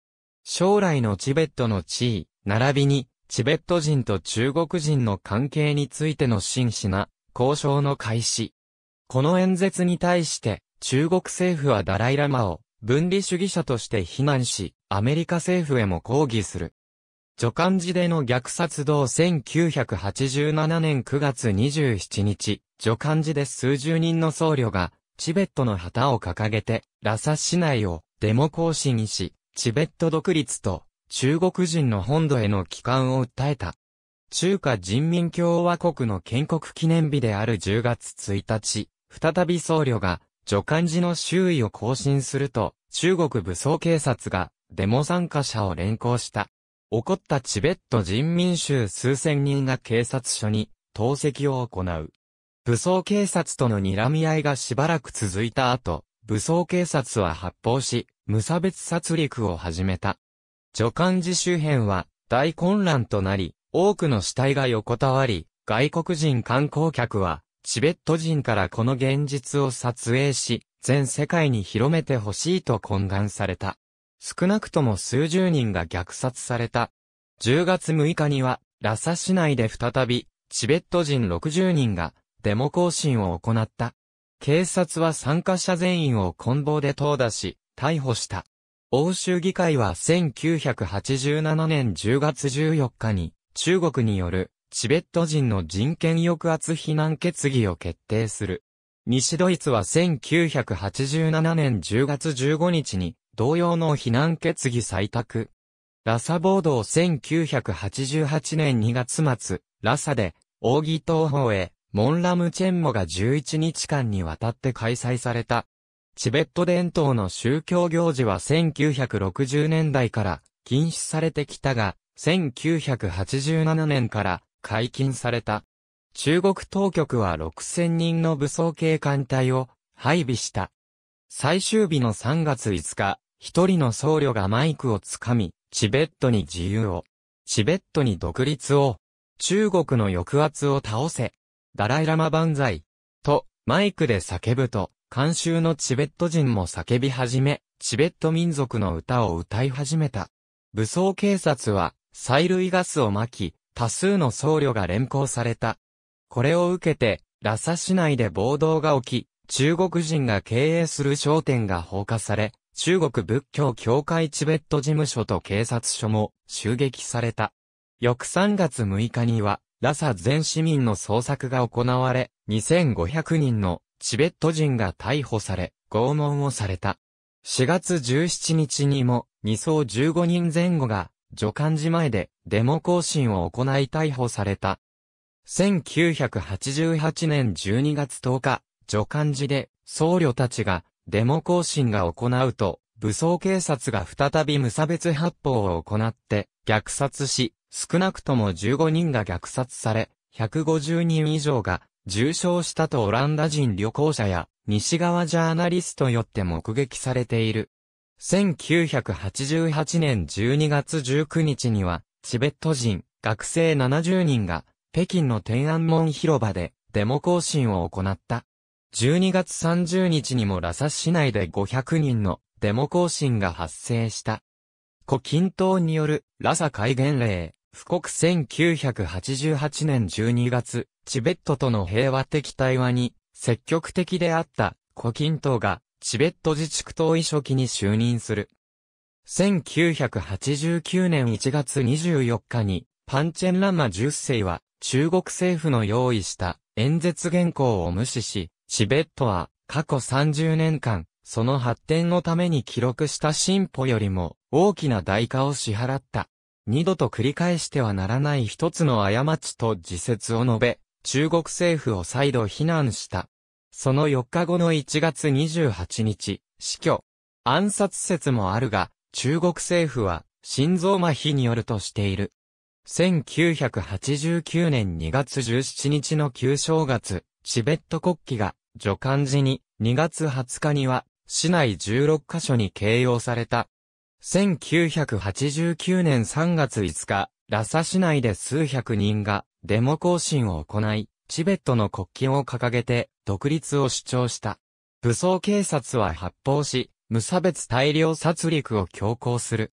将来のチベットの地位、並びにチベット人と中国人の関係についての真摯な交渉の開始。この演説に対して中国政府はダライラマを分離主義者として非難し、アメリカ政府へも抗議する。助官寺での虐殺動1987年9月27日、助漢寺で数十人の僧侶が、チベットの旗を掲げて、ラサ市内をデモ行進し、チベット独立と中国人の本土への帰還を訴えた。中華人民共和国の建国記念日である10月1日、再び僧侶が、助漢寺の周囲を行進すると、中国武装警察が、デモ参加者を連行した。怒ったチベット人民衆数千人が警察署に、投石を行う。武装警察との睨み合いがしばらく続いた後、武装警察は発砲し、無差別殺戮を始めた。助監寺周辺は大混乱となり、多くの死体が横たわり、外国人観光客は、チベット人からこの現実を撮影し、全世界に広めてほしいと懇願された。少なくとも数十人が虐殺された。10月6日には、ラサ市内で再び、チベット人60人がデモ行進を行った。警察は参加者全員を棍棒で投打し、逮捕した。欧州議会は1987年10月14日に、中国によるチベット人の人権抑圧非難決議を決定する。西ドイツは1987年10月15日に同様の非難決議採択。ラサ暴動1988年2月末、ラサで、奥義東方へモンラムチェンモが11日間にわたって開催された。チベット伝統の宗教行事は1960年代から禁止されてきたが、1987年から解禁された。中国当局は6000人の武装警官隊を配備した。最終日の3月5日、一人の僧侶がマイクをつかみ、チベットに自由を、チベットに独立を、中国の抑圧を倒せ、ダライラマ万歳、と、マイクで叫ぶと、監修のチベット人も叫び始め、チベット民族の歌を歌い始めた。武装警察は、催涙ガスを撒き、多数の僧侶が連行された。これを受けて、ラサ市内で暴動が起き、中国人が経営する商店が放火され、中国仏教協会チベット事務所と警察署も襲撃された。翌3月6日には、ラサ全市民の捜索が行われ、2500人のチベット人が逮捕され、拷問をされた。4月17日にも、2層15人前後が、助監寺前で、デモ行進を行い逮捕された。1988年12月10日、助監寺で、僧侶たちが、デモ行進が行うと、武装警察が再び無差別発砲を行って、虐殺し、少なくとも15人が虐殺され、150人以上が重傷したとオランダ人旅行者や西側ジャーナリストよって目撃されている。1988年12月19日には、チベット人、学生70人が、北京の天安門広場で、デモ行進を行った。12月30日にもラサ市内で500人のデモ行進が発生した。古近東によるラサ戒厳令、富国1988年12月、チベットとの平和的対話に積極的であった胡錦涛がチベット自治区党委書記に就任する。1989年1月24日にパンチェンラマ10世は中国政府の用意した演説原稿を無視し、チベットは過去30年間、その発展のために記録した進歩よりも大きな代価を支払った二度と繰り返してはならない一つの過ちと自説を述べ、中国政府を再度非難した。その4日後の1月28日、死去。暗殺説もあるが、中国政府は、心臓麻痺によるとしている。1989年2月17日の旧正月、チベット国旗が、助漢寺に、2月20日には、市内16カ所に掲揚された。1989年3月5日、ラサ市内で数百人がデモ行進を行い、チベットの国旗を掲げて独立を主張した。武装警察は発砲し、無差別大量殺戮を強行する。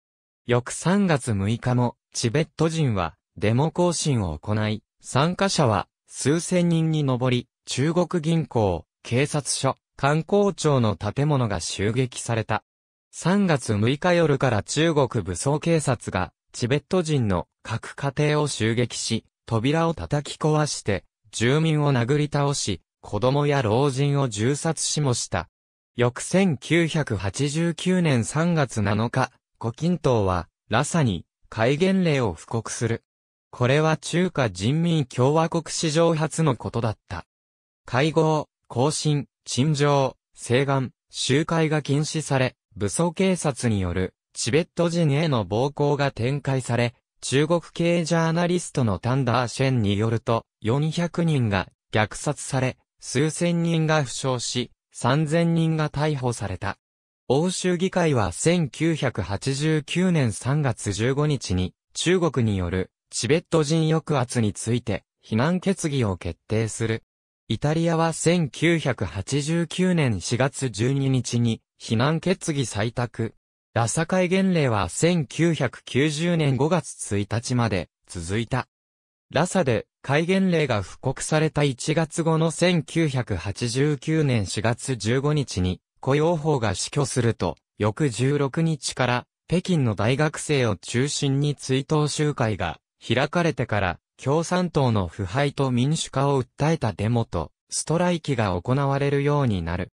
翌3月6日も、チベット人はデモ行進を行い、参加者は数千人に上り、中国銀行、警察署、観光庁の建物が襲撃された。3月6日夜から中国武装警察が、チベット人の各家庭を襲撃し、扉を叩き壊して、住民を殴り倒し、子供や老人を銃殺しもした。翌1989年3月7日、胡錦涛は、ラサに、戒厳令を布告する。これは中華人民共和国史上初のことだった。会合、更新、陳情、請願、集会が禁止され、武装警察によるチベット人への暴行が展開され、中国系ジャーナリストのタンダー・シェンによると、400人が虐殺され、数千人が負傷し、3000人が逮捕された。欧州議会は1989年3月15日に、中国によるチベット人抑圧について、非難決議を決定する。イタリアは1989年4月12日に、避難決議採択。ラサ会元令は1990年5月1日まで続いた。ラサで戒厳令が布告された1月後の1989年4月15日に雇用法が死去すると、翌16日から北京の大学生を中心に追悼集会が開かれてから共産党の腐敗と民主化を訴えたデモとストライキが行われるようになる。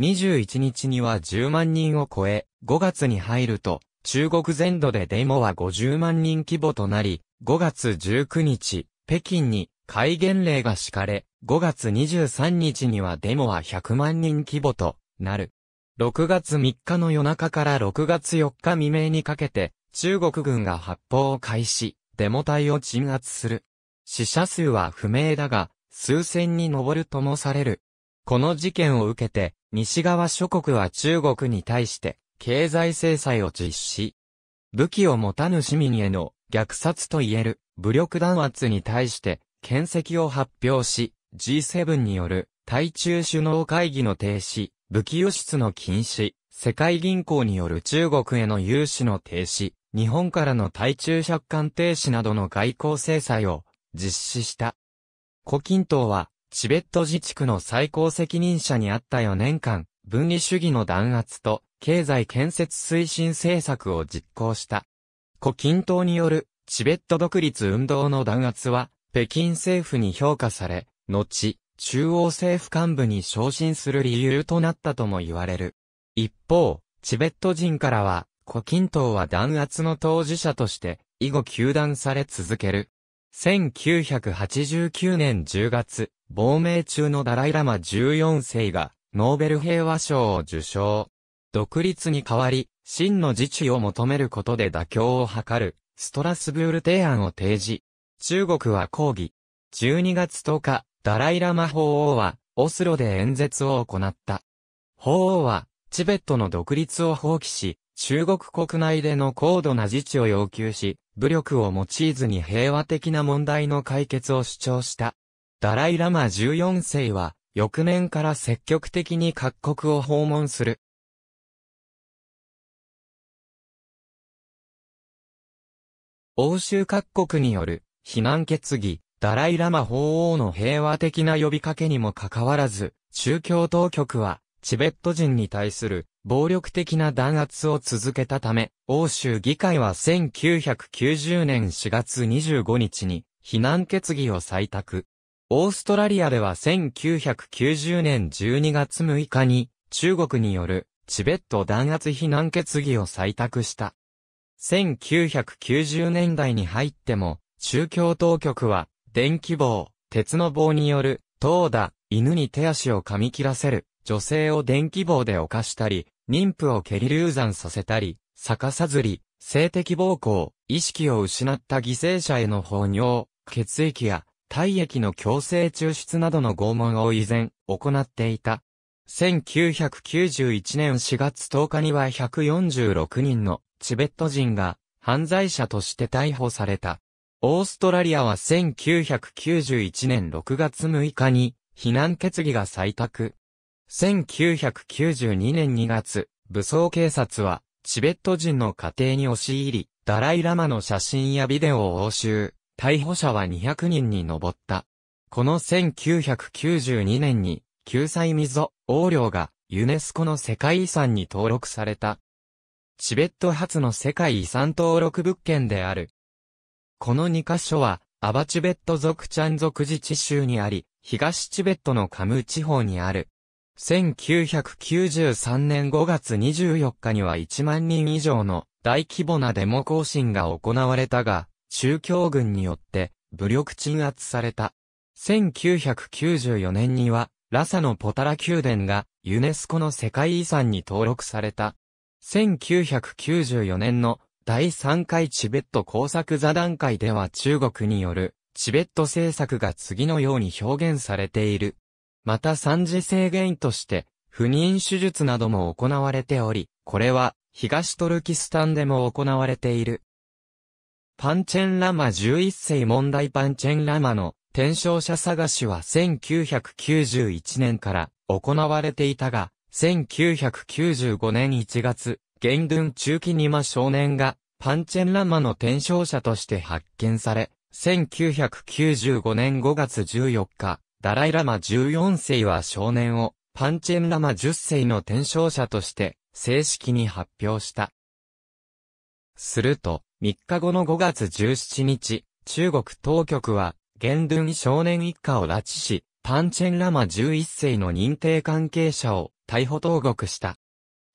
21日には10万人を超え、5月に入ると、中国全土でデモは50万人規模となり、5月19日、北京に戒厳令が敷かれ、5月23日にはデモは100万人規模となる。6月3日の夜中から6月4日未明にかけて、中国軍が発砲を開始、デモ隊を鎮圧する。死者数は不明だが、数千に上るともされる。この事件を受けて、西側諸国は中国に対して経済制裁を実施。武器を持たぬ市民への虐殺といえる武力弾圧に対して建責を発表し、G7 による対中首脳会議の停止、武器輸出の禁止、世界銀行による中国への融資の停止、日本からの対中借款停止などの外交制裁を実施した。胡錦涛はチベット自治区の最高責任者にあった4年間、分離主義の弾圧と経済建設推進政策を実行した。胡錦涛によるチベット独立運動の弾圧は北京政府に評価され、後、中央政府幹部に昇進する理由となったとも言われる。一方、チベット人からは、胡錦涛は弾圧の当事者として、以後休断され続ける。1989年10月、亡命中のダライラマ14世が、ノーベル平和賞を受賞。独立に代わり、真の自治を求めることで妥協を図る、ストラスブール提案を提示。中国は抗議。12月10日、ダライラマ法王は、オスロで演説を行った。法王は、チベットの独立を放棄し、中国国内での高度な自治を要求し、武力を用いずに平和的な問題の解決を主張した。ダライラマ14世は、翌年から積極的に各国を訪問する。欧州各国による、非難決議、ダライラマ法王の平和的な呼びかけにもかかわらず、宗教当局は、チベット人に対する暴力的な弾圧を続けたため、欧州議会は1990年4月25日に、避難決議を採択。オーストラリアでは1990年12月6日に中国によるチベット弾圧非難決議を採択した。1990年代に入っても中共当局は電気棒、鉄の棒による投打、犬に手足を噛み切らせる、女性を電気棒で犯したり、妊婦を蹴り流産させたり、逆さずり、性的暴行、意識を失った犠牲者への放尿、血液や体液の強制抽出などの拷問を依然、行っていた。1991年4月10日には146人のチベット人が犯罪者として逮捕された。オーストラリアは1991年6月6日に避難決議が採択。1992年2月、武装警察はチベット人の家庭に押し入り、ダライラマの写真やビデオを押収。逮捕者は200人に上った。この1992年に、救済溝、横領が、ユネスコの世界遺産に登録された。チベット初の世界遺産登録物件である。この2カ所は、アバチベット族チャン族自治州にあり、東チベットのカム地方にある。1993年5月24日には1万人以上の大規模なデモ行進が行われたが、中共軍によって武力鎮圧された。1994年には、ラサのポタラ宮殿がユネスコの世界遺産に登録された。1994年の第3回チベット工作座談会では中国によるチベット政策が次のように表現されている。また三次制限として不妊手術なども行われており、これは東トルキスタンでも行われている。パンチェンラマ11世問題パンチェンラマの転生者探しは1991年から行われていたが、1995年1月、元軍中期にま少年がパンチェンラマの転生者として発見され、1995年5月14日、ダライラマ14世は少年をパンチェンラマ10世の転生者として正式に発表した。すると、3日後の5月17日、中国当局は、元軍少年一家を拉致し、パンチェンラマ11世の認定関係者を逮捕投獄した。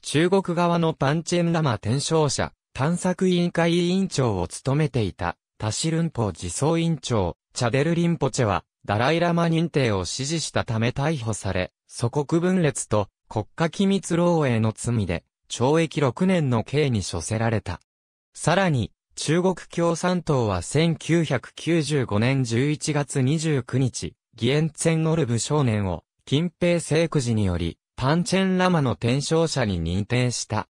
中国側のパンチェンラマ転生者、探索委員会委員長を務めていた、タシルンポ自走委員長、チャデルリンポチェは、ダライラマ認定を支持したため逮捕され、祖国分裂と国家機密漏洩の罪で、懲役6年の刑に処せられた。さらに、中国共産党は1995年11月29日、義援戦オルブ少年を、近平聖く寺により、パンチェンラマの転生者に認定した。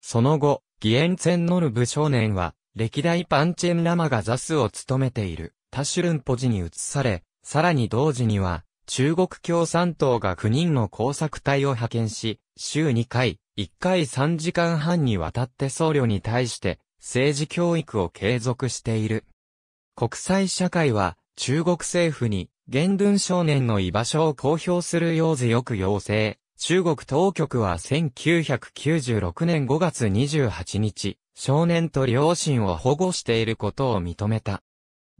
その後、義援戦ノルブ少年は、歴代パンチェンラマがザスを務めている、タシュルンポジに移され、さらに同時には、中国共産党が9人の工作隊を派遣し、週2回、1回3時間半にわたって僧侶に対して、政治教育を継続している。国際社会は中国政府に言論少年の居場所を公表するよう強く要請。中国当局は1996年5月28日、少年と両親を保護していることを認めた。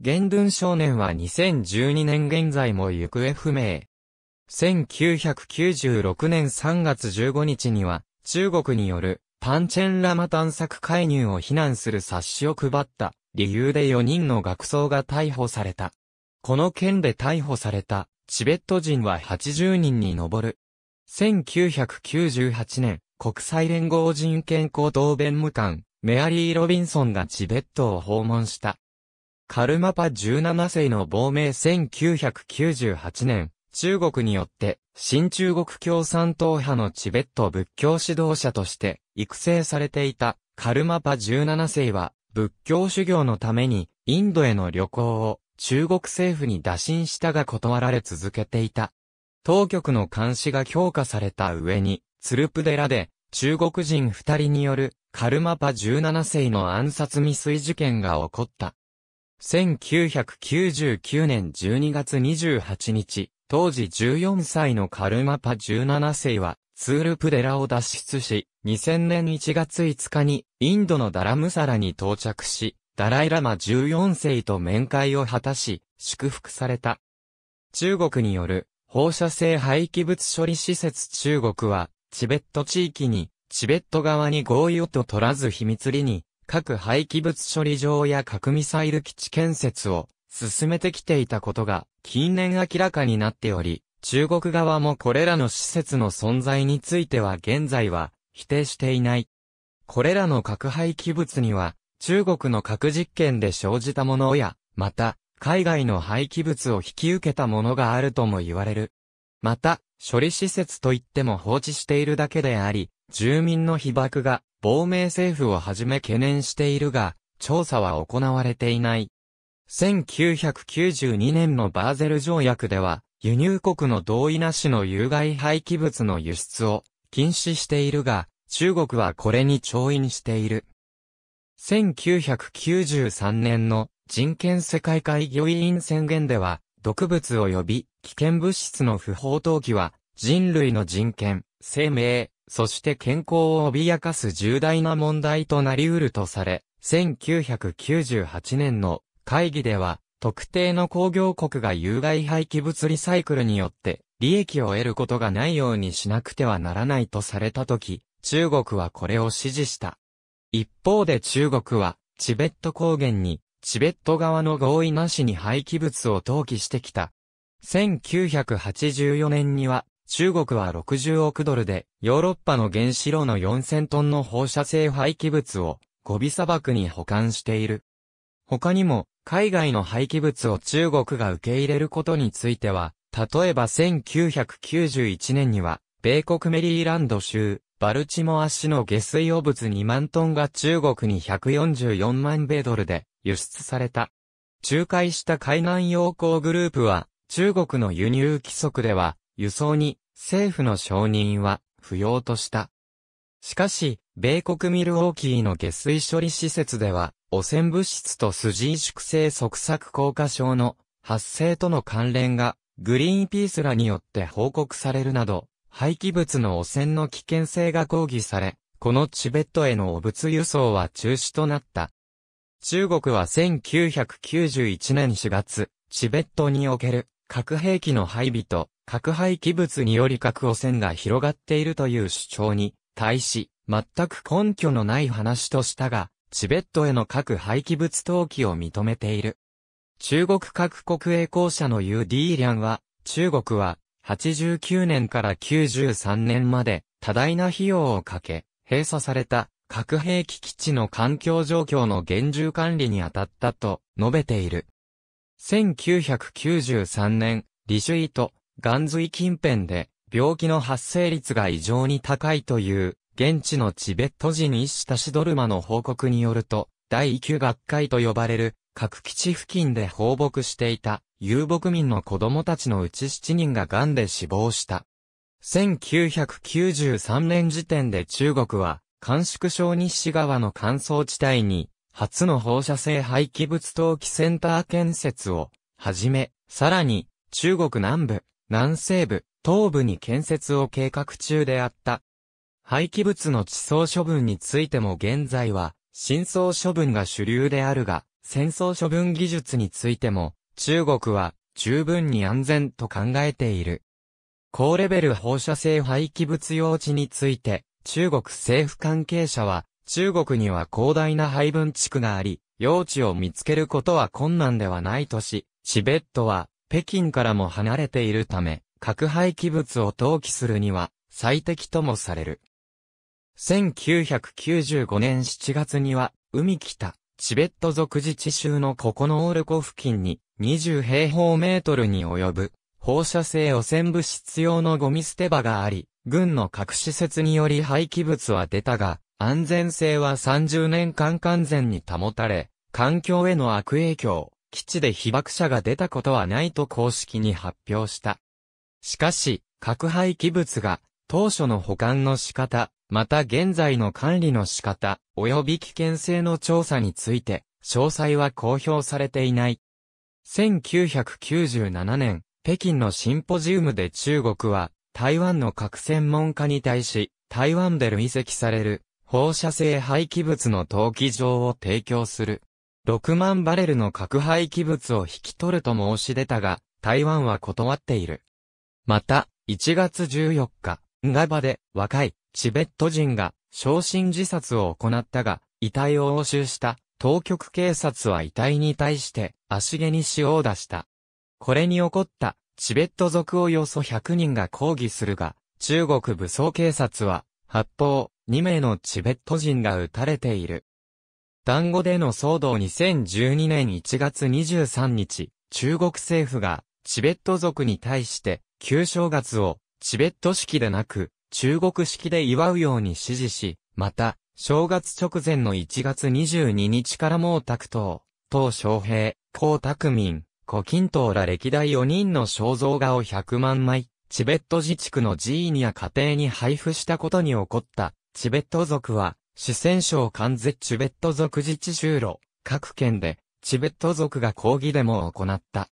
言論少年は2012年現在も行方不明。1996年3月15日には、中国によるパンチェンラマ探索介入を非難する冊子を配った理由で4人の学僧が逮捕された。この件で逮捕されたチベット人は80人に上る。1998年、国際連合人権高等弁務官、メアリー・ロビンソンがチベットを訪問した。カルマパ17世の亡命1998年、中国によって新中国共産党派のチベット仏教指導者として育成されていたカルマパ17世は仏教修行のためにインドへの旅行を中国政府に打診したが断られ続けていた。当局の監視が強化された上に、ツルプ寺で中国人二人によるカルマパ17世の暗殺未遂事件が起こった。1999年12月28日、当時14歳のカルマパ17世は、ツールプデラを脱出し、2000年1月5日に、インドのダラムサラに到着し、ダライラマ14世と面会を果たし、祝福された。中国による放射性廃棄物処理施設中国は、チベット地域に、チベット側に合意をと取らず秘密裏に、核廃棄物処理場や核ミサイル基地建設を進めてきていたことが近年明らかになっており、中国側もこれらの施設の存在については現在は否定していない。これらの核廃棄物には中国の核実験で生じたものや、また海外の廃棄物を引き受けたものがあるとも言われる。また、処理施設といっても放置しているだけであり、住民の被爆が、亡命政府をはじめ懸念しているが、調査は行われていない。1992年のバーゼル条約では、輸入国の同意なしの有害廃棄物の輸出を禁止しているが、中国はこれに調印している。1993年の人権世界会議委員宣言では、毒物及び危険物質の不法投棄は、人類の人権、生命、そして健康を脅かす重大な問題となり得るとされ、1998年の会議では、特定の工業国が有害廃棄物リサイクルによって利益を得ることがないようにしなくてはならないとされたとき、中国はこれを支持した。一方で中国は、チベット高原に、チベット側の合意なしに廃棄物を投棄してきた。1984年には、中国は60億ドルで、ヨーロッパの原子炉の4000トンの放射性廃棄物を、ゴビ砂漠に保管している。他にも、海外の廃棄物を中国が受け入れることについては、例えば1991年には、米国メリーランド州、バルチモア市の下水汚物2万トンが中国に144万米ドルで輸出された。仲介した海南洋行グループは、中国の輸入規則では、輸送に政府の承認は不要とした。しかし、米国ミルウォーキーの下水処理施設では、汚染物質と筋萎縮性側索硬化症の発生との関連が、グリーンピースらによって報告されるなど、廃棄物の汚染の危険性が抗議され、このチベットへの汚物輸送は中止となった。中国は1991年4月、チベットにおける核兵器の配備と核廃棄物により核汚染が広がっているという主張に対し、全く根拠のない話としたが、チベットへの核廃棄物投棄を認めている。中国各国栄光者のユー・ディーリャンは、中国は、89年から93年まで、多大な費用をかけ、閉鎖された核兵器基地の環境状況の厳重管理に当たったと述べている。1993年、リシュイとガンズイ近辺で病気の発生率が異常に高いという現地のチベット人医師タシドルマの報告によると、第9学会と呼ばれる、各基地付近で放牧していた遊牧民の子供たちのうち7人が癌で死亡した。1993年時点で中国は、甘粛省西側の乾燥地帯に、初の放射性廃棄物投棄センター建設を、はじめ、さらに、中国南部、南西部、東部に建設を計画中であった廃棄物の地層処分についても現在は、深層処分が主流であるが、戦争処分技術についても、中国は十分に安全と考えている。高レベル放射性廃棄物用地について、中国政府関係者は、中国には広大な配分地区があり、用地を見つけることは困難ではないとし、チベットは北京からも離れているため、核廃棄物を投棄するには最適ともされる。1995年7月には、海北、チベット属自治州のココノール湖付近に、20平方メートルに及ぶ、放射性汚染物質用のゴミ捨て場があり、軍の核施設により廃棄物は出たが、安全性は30年間完全に保たれ、環境への悪影響、基地で被爆者が出たことはないと公式に発表した。しかし、核廃棄物が当初の保管の仕方、また現在の管理の仕方、及び危険性の調査について、詳細は公表されていない。1997年、北京のシンポジウムで中国は、台湾の核専門家に対し、台湾で累積される、放射性廃棄物の投棄場を提供する。6万バレルの核廃棄物を引き取ると申し出たが、台湾は断っている。また、1月14日、ガバで若いチベット人が昇進自殺を行ったが、遺体を押収した当局警察は遺体に対して足毛に塩を出した。これに起こったチベット族およそ100人が抗議するが、中国武装警察は発砲2名のチベット人が撃たれている。団子での騒動2012年1月23日、中国政府がチベット族に対して旧正月をチベット式でなく、中国式で祝うように指示し、また、正月直前の1月22日から毛沢東、昌平、江沢民、胡錦涛ら歴代4人の肖像画を100万枚、チベット自治区の寺院や家庭に配布したことに起こった、チベット族は、四川省関絶チベット族自治州路、各県で、チベット族が抗議デモを行った。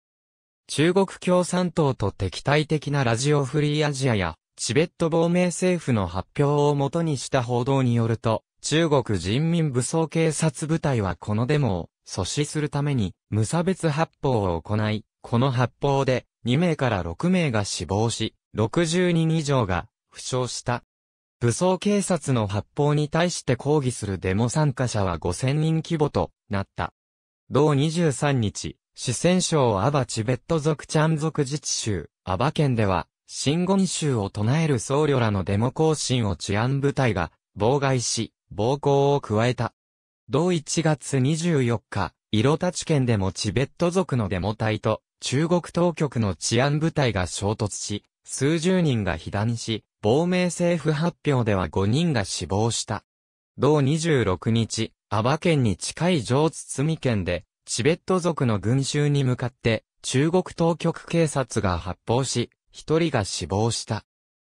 中国共産党と敵対的なラジオフリーアジアや、チベット亡命政府の発表をもとにした報道によると、中国人民武装警察部隊はこのデモを阻止するために無差別発砲を行い、この発砲で2名から6名が死亡し、60人以上が負傷した。武装警察の発砲に対して抗議するデモ参加者は5000人規模となった。同23日、四川省アバチベット族チャン族自治州、アバ県では、新言州を唱える僧侶らのデモ行進を治安部隊が、妨害し、暴行を加えた。同1月24日、色立県でもチベット族のデモ隊と、中国当局の治安部隊が衝突し、数十人が被弾し、亡命政府発表では5人が死亡した。同26日、アバ県に近い上津津県で、チベット族の群衆に向かって中国当局警察が発砲し、一人が死亡した。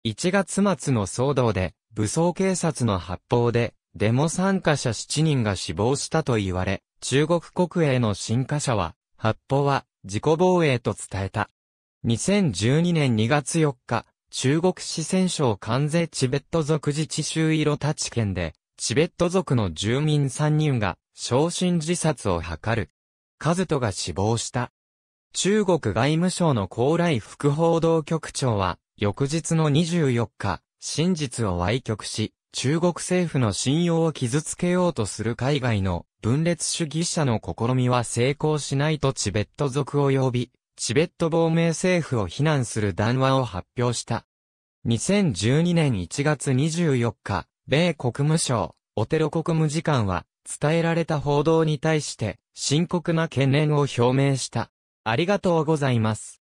1月末の騒動で武装警察の発砲でデモ参加者7人が死亡したと言われ、中国国営の新華社は、発砲は自己防衛と伝えた。2012年2月4日、中国四川省関税チベット族自治州色立県で、チベット族の住民3人が、昇進自殺を図る。和人が死亡した。中国外務省の高麗副報道局長は、翌日の24日、真実を歪曲し、中国政府の信用を傷つけようとする海外の分裂主義者の試みは成功しないとチベット族を呼び、チベット亡命政府を非難する談話を発表した。2012年1月24日、米国務省、オテロ国務次官は、伝えられた報道に対して深刻な懸念を表明した。ありがとうございます。